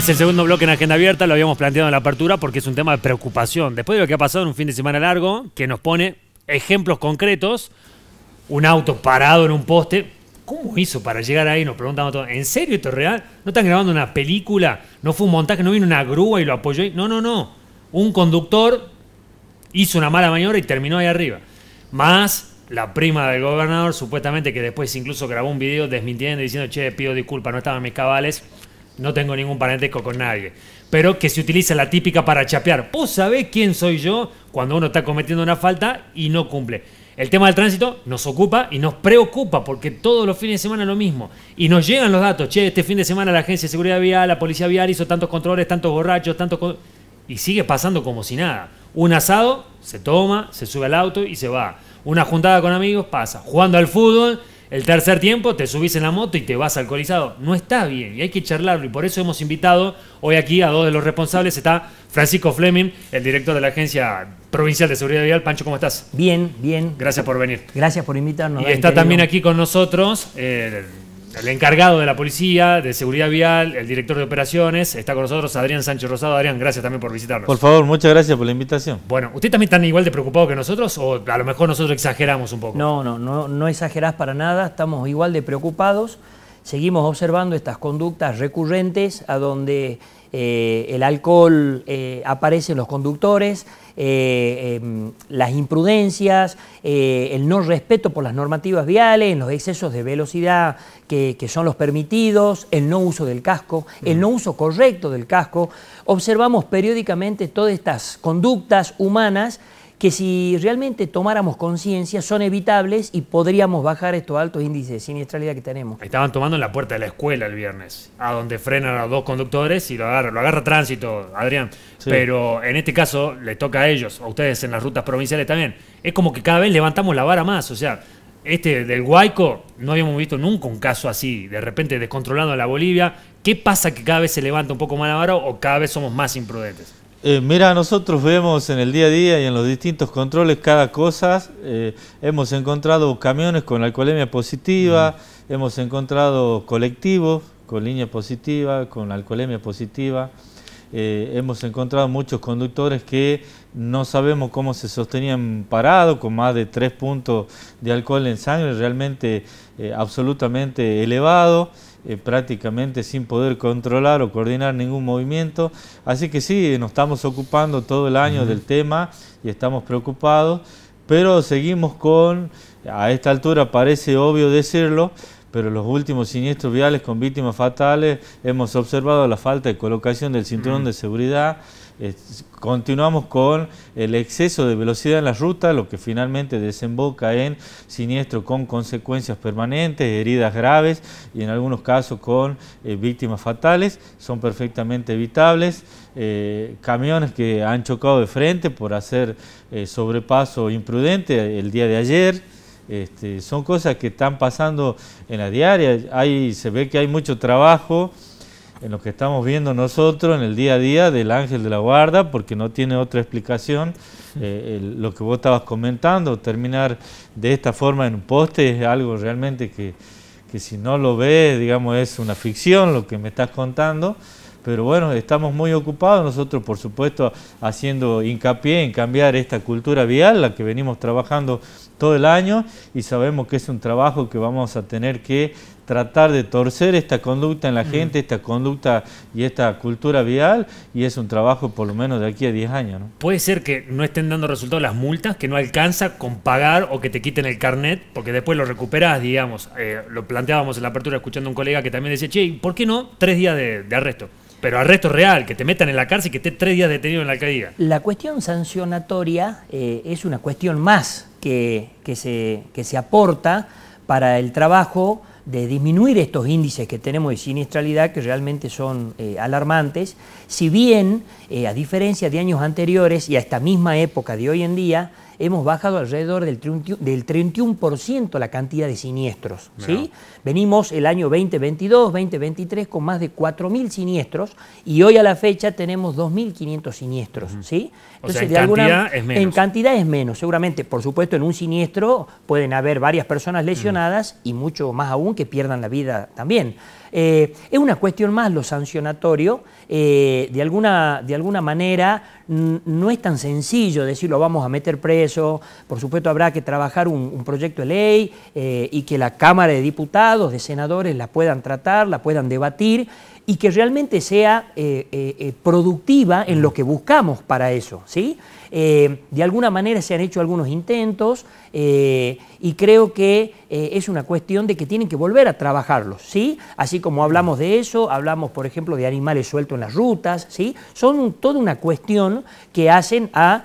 Es el segundo bloque en Agenda Abierta, lo habíamos planteado en la apertura porque es un tema de preocupación. Después de lo que ha pasado en un fin de semana largo, que nos pone ejemplos concretos, un auto parado en un poste, ¿cómo hizo para llegar ahí? Nos preguntamos todos, ¿en serio esto es real? ¿No están grabando una película? ¿No fue un montaje? ¿No vino una grúa y lo apoyó? No, no, no. Un conductor hizo una mala maniobra y terminó ahí arriba. Más la prima del gobernador, supuestamente que después incluso grabó un video desmintiendo, y diciendo, che, pido disculpas, no estaban mis cabales no tengo ningún parentesco con nadie, pero que se utiliza la típica para chapear. Vos sabés quién soy yo cuando uno está cometiendo una falta y no cumple. El tema del tránsito nos ocupa y nos preocupa porque todos los fines de semana lo mismo. Y nos llegan los datos, che, este fin de semana la Agencia de Seguridad Vial, la Policía Vial hizo tantos controles, tantos borrachos, tantos... Y sigue pasando como si nada. Un asado, se toma, se sube al auto y se va. Una juntada con amigos, pasa. Jugando al fútbol, el tercer tiempo te subís en la moto y te vas alcoholizado. No está bien y hay que charlarlo. Y por eso hemos invitado hoy aquí a dos de los responsables. Está Francisco Fleming, el director de la Agencia Provincial de Seguridad Vial. Pancho, ¿cómo estás? Bien, bien. Gracias por venir. Gracias por invitarnos. Y está también aquí con nosotros el. Eh, el encargado de la policía, de seguridad vial, el director de operaciones. Está con nosotros Adrián Sánchez Rosado. Adrián, gracias también por visitarnos. Por favor, muchas gracias por la invitación. Bueno, ¿usted también está igual de preocupado que nosotros o a lo mejor nosotros exageramos un poco? No, no, no, no exagerás para nada. Estamos igual de preocupados. Seguimos observando estas conductas recurrentes a donde eh, el alcohol eh, aparece en los conductores, eh, em, las imprudencias, el no respeto por las normativas viales, los excesos de velocidad que, son los permitidos, el no uso del casco, el mm. no uso correcto del casco. Observamos periódicamente todas estas conductas humanas que si realmente tomáramos conciencia son evitables y podríamos bajar estos altos índices de siniestralidad que tenemos. Estaban tomando en la puerta de la escuela el viernes, a donde frenan a los dos conductores y lo agarra, lo agarra tránsito, Adrián. Pero en este caso le toca a ellos, a ustedes en las rutas provinciales también. Es como que cada vez levantamos la vara más, o sea, este del Guayco, no habíamos visto nunca un caso así, de repente descontrolando a la Bolivia. ¿Qué pasa que cada vez se levanta un poco más la vara o cada vez somos más imprudentes? Eh, mira, nosotros vemos en el día a día y en los distintos controles cada cosa. Eh, hemos encontrado camiones con alcoholemia positiva, mm. hemos encontrado colectivos con línea positiva, con alcoholemia positiva. Eh, hemos encontrado muchos conductores que no sabemos cómo se sostenían parados, con más de tres puntos de alcohol en sangre, realmente absolutamente elevado. Eh, prácticamente sin poder controlar o coordinar ningún movimiento. Así que sí, nos estamos ocupando todo el año del tema y estamos preocupados, pero seguimos con, a esta altura parece obvio decirlo, pero los últimos siniestros viales con víctimas fatales hemos observado la falta de colocación del cinturón de seguridad. continuamos con el exceso de velocidad en la ruta, lo que finalmente desemboca en siniestro con consecuencias permanentes, heridas graves y en algunos casos con eh, víctimas fatales. Son perfectamente evitables. Eh, camiones que han chocado de frente por hacer eh, sobrepaso imprudente el día de ayer. Este, son cosas que están pasando en la diaria. se ve que hay mucho trabajo en lo que estamos viendo nosotros en el día a día del ángel de la guarda, porque no tiene otra explicación. Eh, lo que vos estabas comentando, terminar de esta forma en un poste es algo realmente que, que si no lo ves, digamos, es una ficción lo que me estás contando. Pero bueno, estamos muy ocupados nosotros, por supuesto, haciendo hincapié en cambiar esta cultura vial, la que venimos trabajando todo el año y sabemos que es un trabajo que vamos a tener que tratar de torcer esta conducta en la mm. gente, esta conducta y esta cultura vial, y es un trabajo por lo menos de aquí a 10 años. Puede ser que no estén dando resultado las multas, que no alcanza con pagar o que te quiten el carnet, porque después lo recuperás, digamos. Eh, lo planteábamos en la apertura escuchando a un colega que también decía, che, ¿por qué no tres días de, arresto? pero arresto real, que te metan en la cárcel y que estés tres días detenido en la alcaldía. La cuestión sancionatoria eh, es una cuestión más que, se, aporta para el trabajo de disminuir estos índices que tenemos de siniestralidad que realmente son eh, alarmantes, si bien, eh, a diferencia de años anteriores y a esta misma época de hoy en día, hemos bajado alrededor del 31%, la cantidad de siniestros. ¿sí? Venimos el año 2022, 2023 con más de 4.000 siniestros y hoy a la fecha tenemos 2.500 siniestros. ¿sí? Entonces, en de cantidad es menos. En cantidad es menos, seguramente. Por supuesto, en un siniestro pueden haber varias personas lesionadas y mucho más aún que pierdan la vida también. Eh, es una cuestión más lo sancionatorio, eh, de, alguna, de alguna manera no es tan sencillo decir lo vamos a meter preso, por supuesto habrá que trabajar un, proyecto de ley eh, y que la Cámara de Diputados, de senadores la puedan tratar, la puedan debatir y que realmente sea productiva en lo que buscamos para eso, ¿sí? Eh, de alguna manera se han hecho algunos intentos eh, y creo que eh, es una cuestión de que tienen que volver a trabajarlos, ¿sí? Así como hablamos de eso, hablamos, por ejemplo, de animales sueltos en las rutas, ¿sí? Son toda una cuestión que hacen a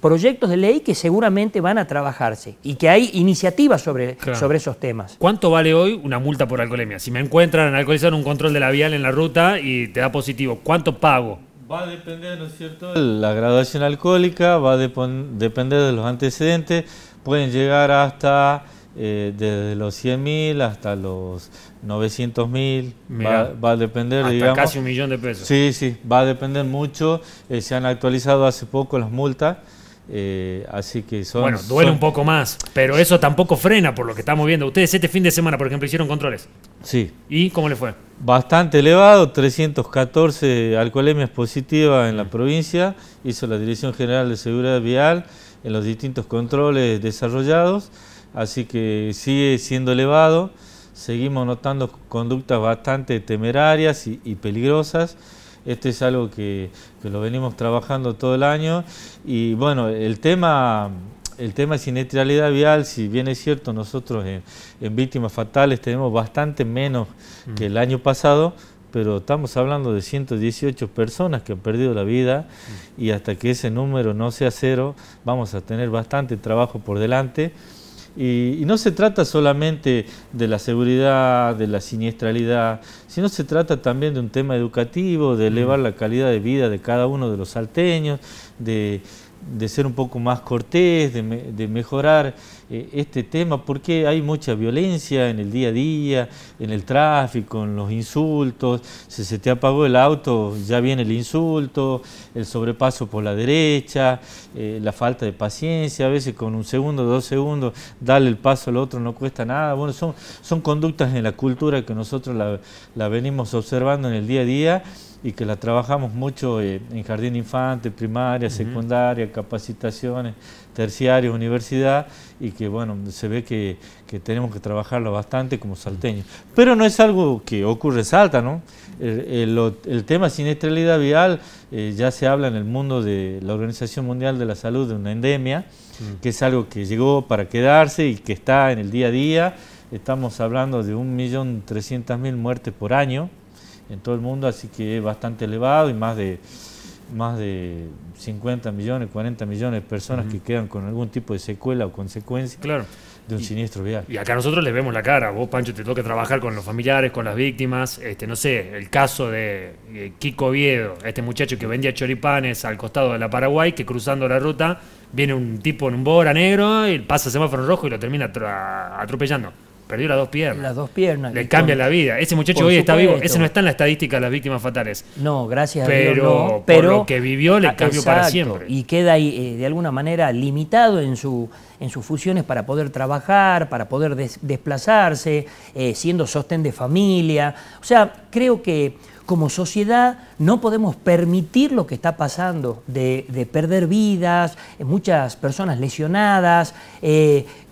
proyectos de ley que seguramente van a trabajarse y que hay iniciativas sobre, sobre esos temas. ¿Cuánto vale hoy una multa por alcoholemia? Si me encuentran alcoholizado en un control de la vial en la ruta y te da positivo, ¿cuánto pago? Va a depender, ¿no es cierto? La graduación alcohólica va a depender de los antecedentes. Pueden llegar hasta eh, desde los 100.000 hasta los 900.000. Va, va a depender, hasta digamos. casi un millón de pesos. Sí, sí, va a depender mucho. Eh, se han actualizado hace poco las multas. Eh, así que Bueno, duele un poco más, pero eso tampoco frena por lo que estamos viendo. Ustedes este fin de semana, por ejemplo, hicieron controles. Sí. ¿Y cómo le fue? Bastante elevado, 314 alcoholemias positivas en la provincia, hizo la Dirección General de Seguridad Vial en los distintos controles desarrollados, así que sigue siendo elevado. Seguimos notando conductas bastante temerarias y peligrosas. Esto es algo que, lo venimos trabajando todo el año. Y bueno, el tema, el tema de siniestralidad vial, si bien es cierto, nosotros en, víctimas fatales tenemos bastante menos que mm. el año pasado, pero estamos hablando de 118 personas que han perdido la vida mm. y hasta que ese número no sea cero, vamos a tener bastante trabajo por delante. Y, no se trata solamente de la seguridad, de la siniestralidad, sino se trata también de un tema educativo, de elevar mm. la calidad de vida de cada uno de los salteños, de de ser un poco más cortés, de, mejorar eh, este tema, porque hay mucha violencia en el día a día, en el tráfico, en los insultos, si se te apagó el auto ya viene el insulto, el sobrepaso por la derecha, eh, la falta de paciencia, a veces con un segundo, dos segundos, darle el paso al otro no cuesta nada, bueno, son, son conductas en la cultura que nosotros la, la venimos observando en el día a día y que la trabajamos mucho eh, en jardín infante, primaria, secundaria, capacitaciones, terciaria, universidad, y que bueno, se ve que, tenemos que trabajarlo bastante como salteños. Pero no es algo que ocurre salta, ¿no? El, tema siniestralidad vial eh, ya se habla en el mundo de la Organización Mundial de la Salud de una endemia, mm. que es algo que llegó para quedarse y que está en el día a día. Estamos hablando de 1.300.000 muertes por año en todo el mundo, así que es bastante elevado y más de más de 50 millones, 40 millones de personas que quedan con algún tipo de secuela o consecuencia de un siniestro vial. Y acá nosotros les vemos la cara. Vos, Pancho, te toca trabajar con los familiares, con las víctimas. Este, no sé, el caso de Kiko Viedo, este muchacho que vendía choripanes al costado de la Paraguay, que cruzando la ruta viene un tipo en un bora negro y pasa semáforo rojo y lo termina atropellando perdió las dos piernas. Las dos piernas. Le cambia la vida. Ese muchacho hoy está vivo. Ese no está en la estadística de las víctimas fatales. No, gracias a Dios. No, por pero lo que vivió le ah, cambió para siempre. Y queda ahí, eh, de alguna manera limitado en, su, en sus fusiones para poder trabajar, para poder desplazarse, eh, siendo sostén de familia. O sea, creo que como sociedad no podemos permitir lo que está pasando, de, perder vidas, eh, muchas personas lesionadas,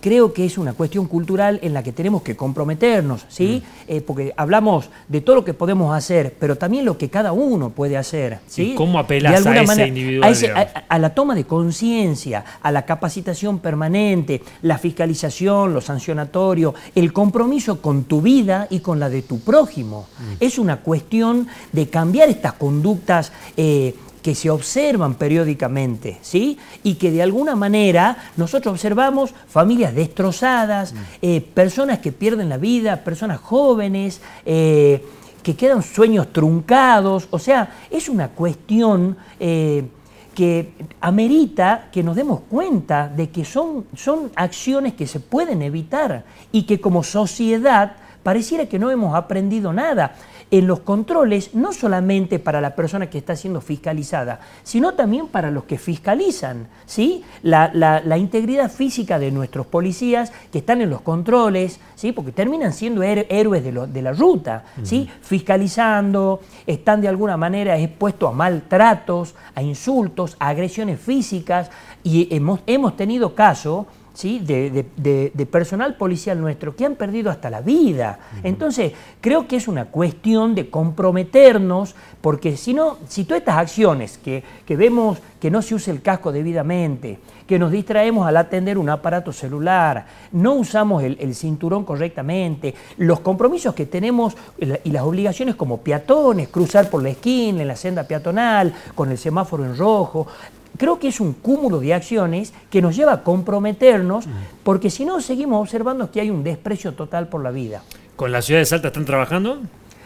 creo que es una cuestión cultural en la que tenemos que comprometernos, ¿sí? Mm. Eh, porque hablamos de todo lo que podemos hacer, pero también lo que cada uno puede hacer, ¿sí? cómo apelas a, la toma de conciencia, a la capacitación permanente, la fiscalización, lo sancionatorio el compromiso con tu vida y con la de tu prójimo. Mm. Es una cuestión de cambiar estas conductas eh, que se observan periódicamente, ¿sí? Y que de alguna manera nosotros observamos familias destrozadas, mm. eh, personas que pierden la vida, personas jóvenes, eh, que quedan sueños truncados, o sea, es una cuestión... Eh, que amerita que nos demos cuenta de que son, son acciones que se pueden evitar y que como sociedad pareciera que no hemos aprendido nada en los controles, no solamente para la persona que está siendo fiscalizada, sino también para los que fiscalizan, ¿sí? La, integridad física de nuestros policías que están en los controles, ¿sí? Porque terminan siendo héroes de, la ruta, ¿sí? Fiscalizando, están de alguna manera expuestos a maltratos, a insultos, a agresiones físicas, y hemos, hemos tenido casos de, personal policial nuestro que han perdido hasta la vida. Entonces, creo que es una cuestión de comprometernos, porque si no, si todas estas acciones que, vemos que no se usa el casco debidamente, que nos distraemos al atender un aparato celular, no usamos el, el cinturón correctamente, los compromisos que tenemos y las obligaciones como peatones, cruzar por la esquina, en la senda peatonal, con el semáforo en rojo, creo que es un cúmulo de acciones que nos lleva a comprometernos, porque si no seguimos observando que hay un desprecio total por la vida. ¿Con la ciudad de Salta están trabajando?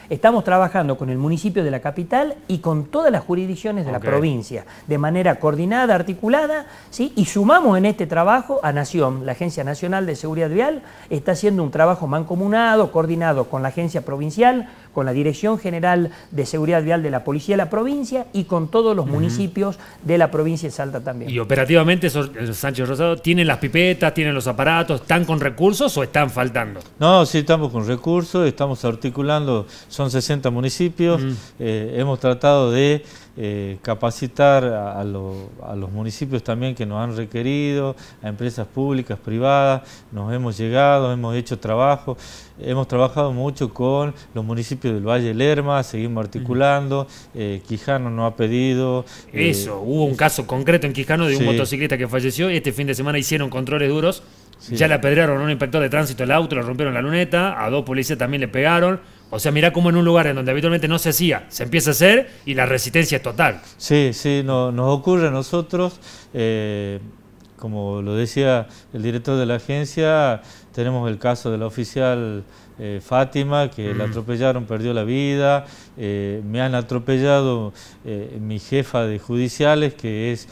Estamos trabajando con el municipio de la capital y con todas las jurisdicciones de la provincia, de manera coordinada, articulada, ¿sí? y sumamos en este trabajo a Nación, la Agencia Nacional de Seguridad Vial, está haciendo un trabajo mancomunado, coordinado con la Agencia Provincial, con la Dirección General de Seguridad Vial de la Policía de la provincia y con todos los municipios de la provincia de Salta también. ¿Y operativamente eh, Sánchez Rosado tienen las pipetas, tienen los aparatos, están con recursos o están faltando? No, sí estamos con recursos, estamos articulando, son 60 municipios, mm. eh, hemos tratado de eh, capacitar a, los municipios también que nos han requerido, a empresas públicas, privadas, nos hemos llegado, hemos hecho trabajo, hemos trabajado mucho con los municipios del Valle Lerma, seguimos articulando, eh, Quijano nos ha pedido... Eh, Eso, hubo un caso concreto en Quijano de un motociclista que falleció, y este fin de semana hicieron controles duros, ya la apedrearon a un inspector de tránsito el auto, le rompieron la luneta, a dos policías también le pegaron, o sea, mira cómo en un lugar en donde habitualmente no se hacía, se empieza a hacer y la resistencia es total. Sí, sí, no, nos ocurre a nosotros, eh, como lo decía el director de la agencia, tenemos el caso de la oficial eh, Fátima, que la mm. atropellaron, perdió la vida, eh, me han atropellado mi jefa de judiciales, que es...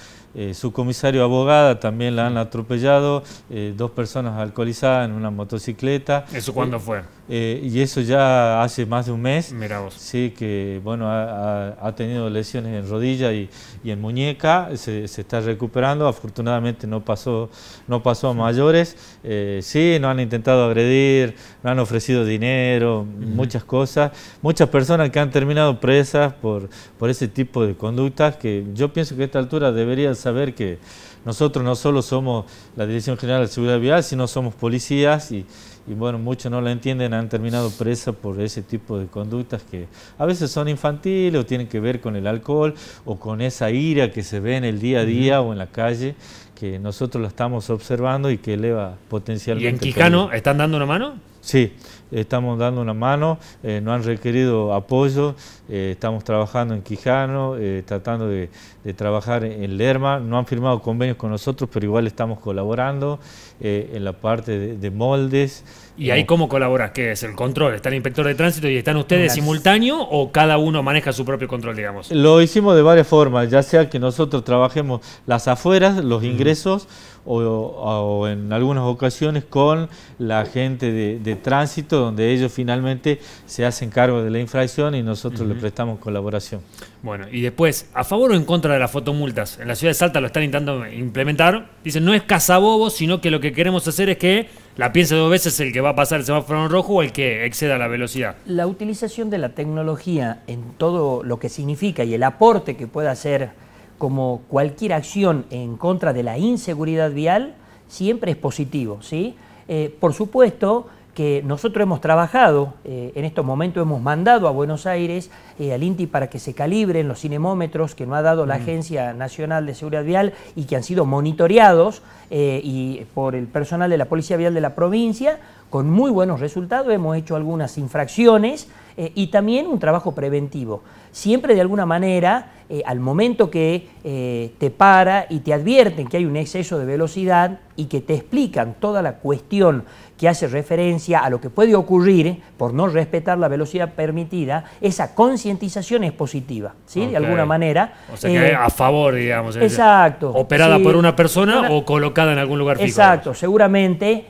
su comisario abogada también la han atropellado, dos personas alcoholizadas en una motocicleta. ¿Eso cuándo fue? Eh, y eso ya hace más de un mes. Sí, que bueno, ha, tenido lesiones en rodilla y, y en muñeca, se, está recuperando, afortunadamente no pasó, no pasó a mayores. Eh, sí, no han intentado agredir, no han ofrecido dinero, muchas cosas. Muchas personas que han terminado presas por, por ese tipo de conductas que yo pienso que a esta altura deberían saber que nosotros no solo somos la Dirección General de Seguridad Vial, sino somos policías y y bueno, muchos no la entienden, han terminado presa por ese tipo de conductas que a veces son infantiles o tienen que ver con el alcohol o con esa ira que se ve en el día a día o en la calle que nosotros la estamos observando y que eleva potencialmente. ¿Y en Quijano están dando una mano? Sí, estamos dando una mano, eh, no han requerido apoyo, eh, estamos trabajando en Quijano, eh, tratando de de trabajar en Lerma. No han firmado convenios con nosotros, pero igual estamos colaborando eh, en la parte de, moldes. ¿Y ahí eh, cómo colaboras? ¿Qué es el control? ¿Está el inspector de tránsito y están ustedes simultáneo o cada uno maneja su propio control, digamos? Lo hicimos de varias formas, ya sea que nosotros trabajemos las afueras, los ingresos, o, en algunas ocasiones con la gente de, tránsito, donde ellos finalmente se hacen cargo de la infracción y nosotros le prestamos colaboración. Bueno, y después, ¿a favor o en contra de las fotomultas? En la ciudad de Salta lo están intentando implementar. Dicen, no es cazabobo, sino que lo que queremos hacer es que la piense dos veces el que va a pasar el semáforo en rojo o el que exceda la velocidad. La utilización de la tecnología en todo lo que significa y el aporte que pueda hacer como cualquier acción en contra de la inseguridad vial siempre es positivo, ¿sí? Eh, por supuesto, que nosotros hemos trabajado, eh, en estos momentos hemos mandado a Buenos Aires, eh, al INTI, para que se calibren los cinemómetros que nos ha dado la mm. Agencia Nacional de Seguridad Vial y que han sido monitoreados eh, y por el personal de la Policía Vial de la provincia, con muy buenos resultados, hemos hecho algunas infracciones y también un trabajo preventivo siempre de alguna manera, eh, al momento que eh, te para y te advierten que hay un exceso de velocidad y que te explican toda la cuestión que hace referencia a lo que puede ocurrir por no respetar la velocidad permitida, esa concientización es positiva, ¿sí? De alguna manera. O sea que eh, a favor, digamos. Exacto. Operada por una persona o colocada en algún lugar fijo. Exacto, seguramente.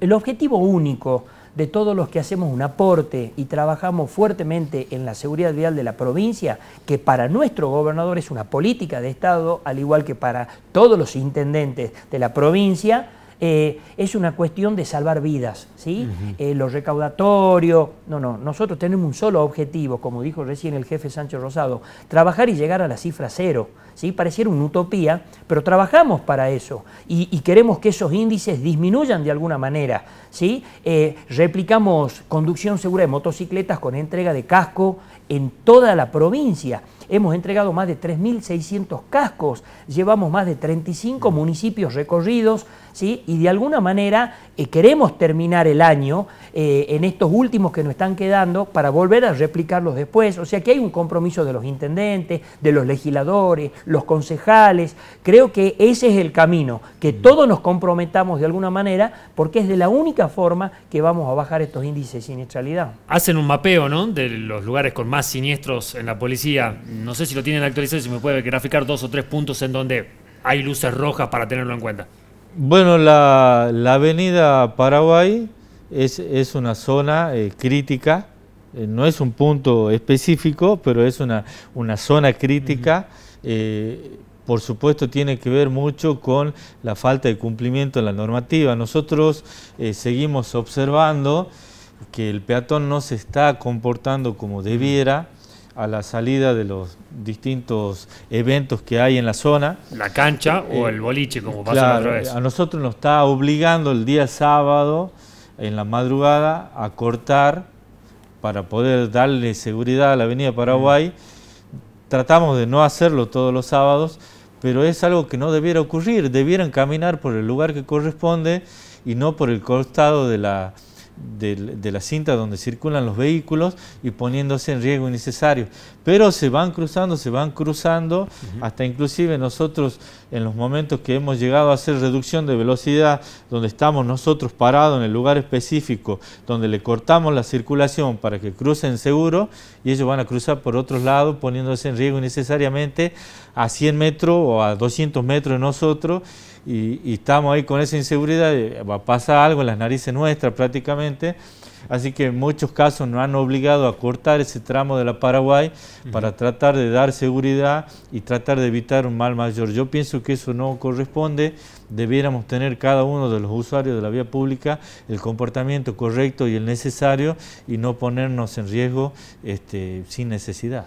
el objetivo único de todos los que hacemos un aporte y trabajamos fuertemente en la seguridad vial de la provincia, que para nuestro gobernador es una política de Estado, al igual que para todos los intendentes de la provincia, eh, es una cuestión de salvar vidas, ¿sí? Eh, lo recaudatorio, no, no, nosotros tenemos un solo objetivo, como dijo recién el jefe Sancho Rosado, trabajar y llegar a la cifra cero, ¿sí? Pareciera una utopía, pero trabajamos para eso y, queremos que esos índices disminuyan de alguna manera, ¿sí? Eh, replicamos conducción segura de motocicletas con entrega de casco en toda la provincia. Hemos entregado más de 3.600 cascos, llevamos más de 35 municipios recorridos, y de alguna manera eh, queremos terminar el año eh, en estos últimos que nos están quedando para volver a replicarlos después. O sea que hay un compromiso de los intendentes, de los legisladores, los concejales. Creo que ese es el camino, que mm. todos nos comprometamos de alguna manera porque es de la única forma que vamos a bajar estos índices de siniestralidad. Hacen un mapeo ¿no? de los lugares con más siniestros en la policía. No sé si lo tienen actualizado, si me puede graficar dos o tres puntos en donde hay luces rojas para tenerlo en cuenta. Bueno, la, la avenida Paraguay es, una zona eh, crítica, eh, no es un punto específico, pero es una, zona crítica. Eh, por supuesto tiene que ver mucho con la falta de cumplimiento de la normativa. Nosotros seguimos observando que el peatón no se está comportando como debiera, a la salida de los distintos eventos que hay en la zona. La cancha o eh, el boliche, como pasa otra vez. A nosotros nos está obligando el día sábado, en la madrugada, a cortar para poder darle seguridad a la Avenida Paraguay. Tratamos de no hacerlo todos los sábados, pero es algo que no debiera ocurrir. Debieran caminar por el lugar que corresponde y no por el costado de la de, la cinta donde circulan los vehículos y poniéndose en riesgo innecesario. Pero se van cruzando, se van cruzando, hasta inclusive nosotros en los momentos que hemos llegado a hacer reducción de velocidad, donde estamos nosotros parados en el lugar específico, donde le cortamos la circulación para que crucen seguro y ellos van a cruzar por otros lados poniéndose en riesgo innecesariamente a 100 metros o a 200 metros de nosotros y, estamos ahí con esa inseguridad, va a pasar algo en las narices nuestras prácticamente. Así que en muchos casos nos han obligado a cortar ese tramo de la Paraguay para tratar de dar seguridad y tratar de evitar un mal mayor. Yo pienso que eso no corresponde. Debiéramos tener cada uno de los usuarios de la vía pública el comportamiento correcto y el necesario y no ponernos en riesgo este, sin necesidad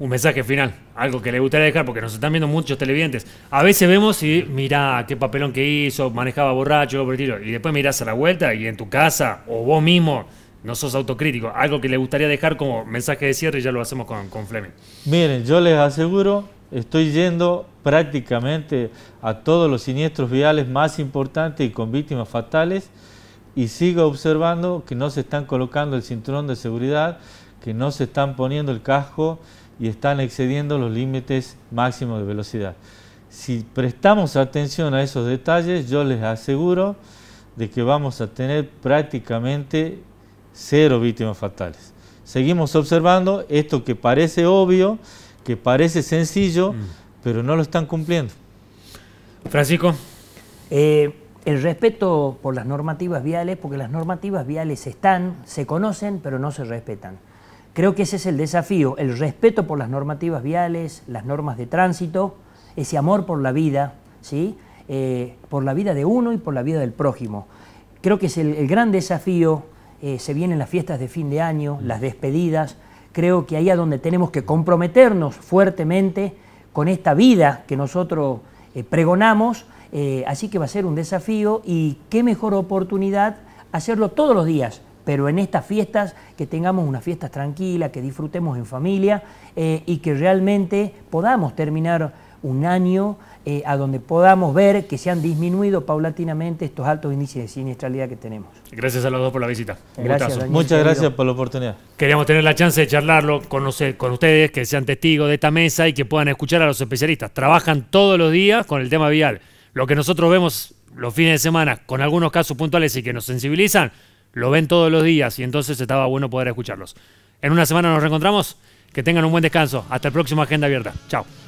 un mensaje final, algo que le gustaría dejar, porque nos están viendo muchos televidentes. A veces vemos y mirá qué papelón que hizo, manejaba borracho, por tiro, y después mirás a la vuelta y en tu casa o vos mismo no sos autocrítico. Algo que le gustaría dejar como mensaje de cierre y ya lo hacemos con, con Fleming. Miren, yo les aseguro, estoy yendo prácticamente a todos los siniestros viales más importantes y con víctimas fatales y sigo observando que no se están colocando el cinturón de seguridad, que no se están poniendo el casco y están excediendo los límites máximos de velocidad. Si prestamos atención a esos detalles, yo les aseguro de que vamos a tener prácticamente cero víctimas fatales. Seguimos observando esto que parece obvio, que parece sencillo, mm. pero no lo están cumpliendo. Francisco. Eh, el respeto por las normativas viales, porque las normativas viales están, se conocen, pero no se respetan. Creo que ese es el desafío, el respeto por las normativas viales, las normas de tránsito, ese amor por la vida, ¿sí? Eh, por la vida de uno y por la vida del prójimo. Creo que es el, gran desafío, eh, se vienen las fiestas de fin de año, mm. las despedidas, creo que ahí es donde tenemos que comprometernos fuertemente con esta vida que nosotros eh, pregonamos, así que va a ser un desafío y qué mejor oportunidad hacerlo todos los días pero en estas fiestas que tengamos unas fiestas tranquilas, que disfrutemos en familia eh, y que realmente podamos terminar un año eh, a donde podamos ver que se han disminuido paulatinamente estos altos índices de siniestralidad que tenemos. Gracias a los dos por la visita. Muchas gracias por la oportunidad. Queríamos tener la chance de charlarlo con ustedes, que sean testigos de esta mesa y que puedan escuchar a los especialistas. Trabajan todos los días con el tema vial. Lo que nosotros vemos los fines de semana, con algunos casos puntuales y que nos sensibilizan, lo ven todos los días y entonces estaba bueno poder escucharlos. En una semana nos reencontramos. Que tengan un buen descanso. Hasta el próximo Agenda Abierta. Chao.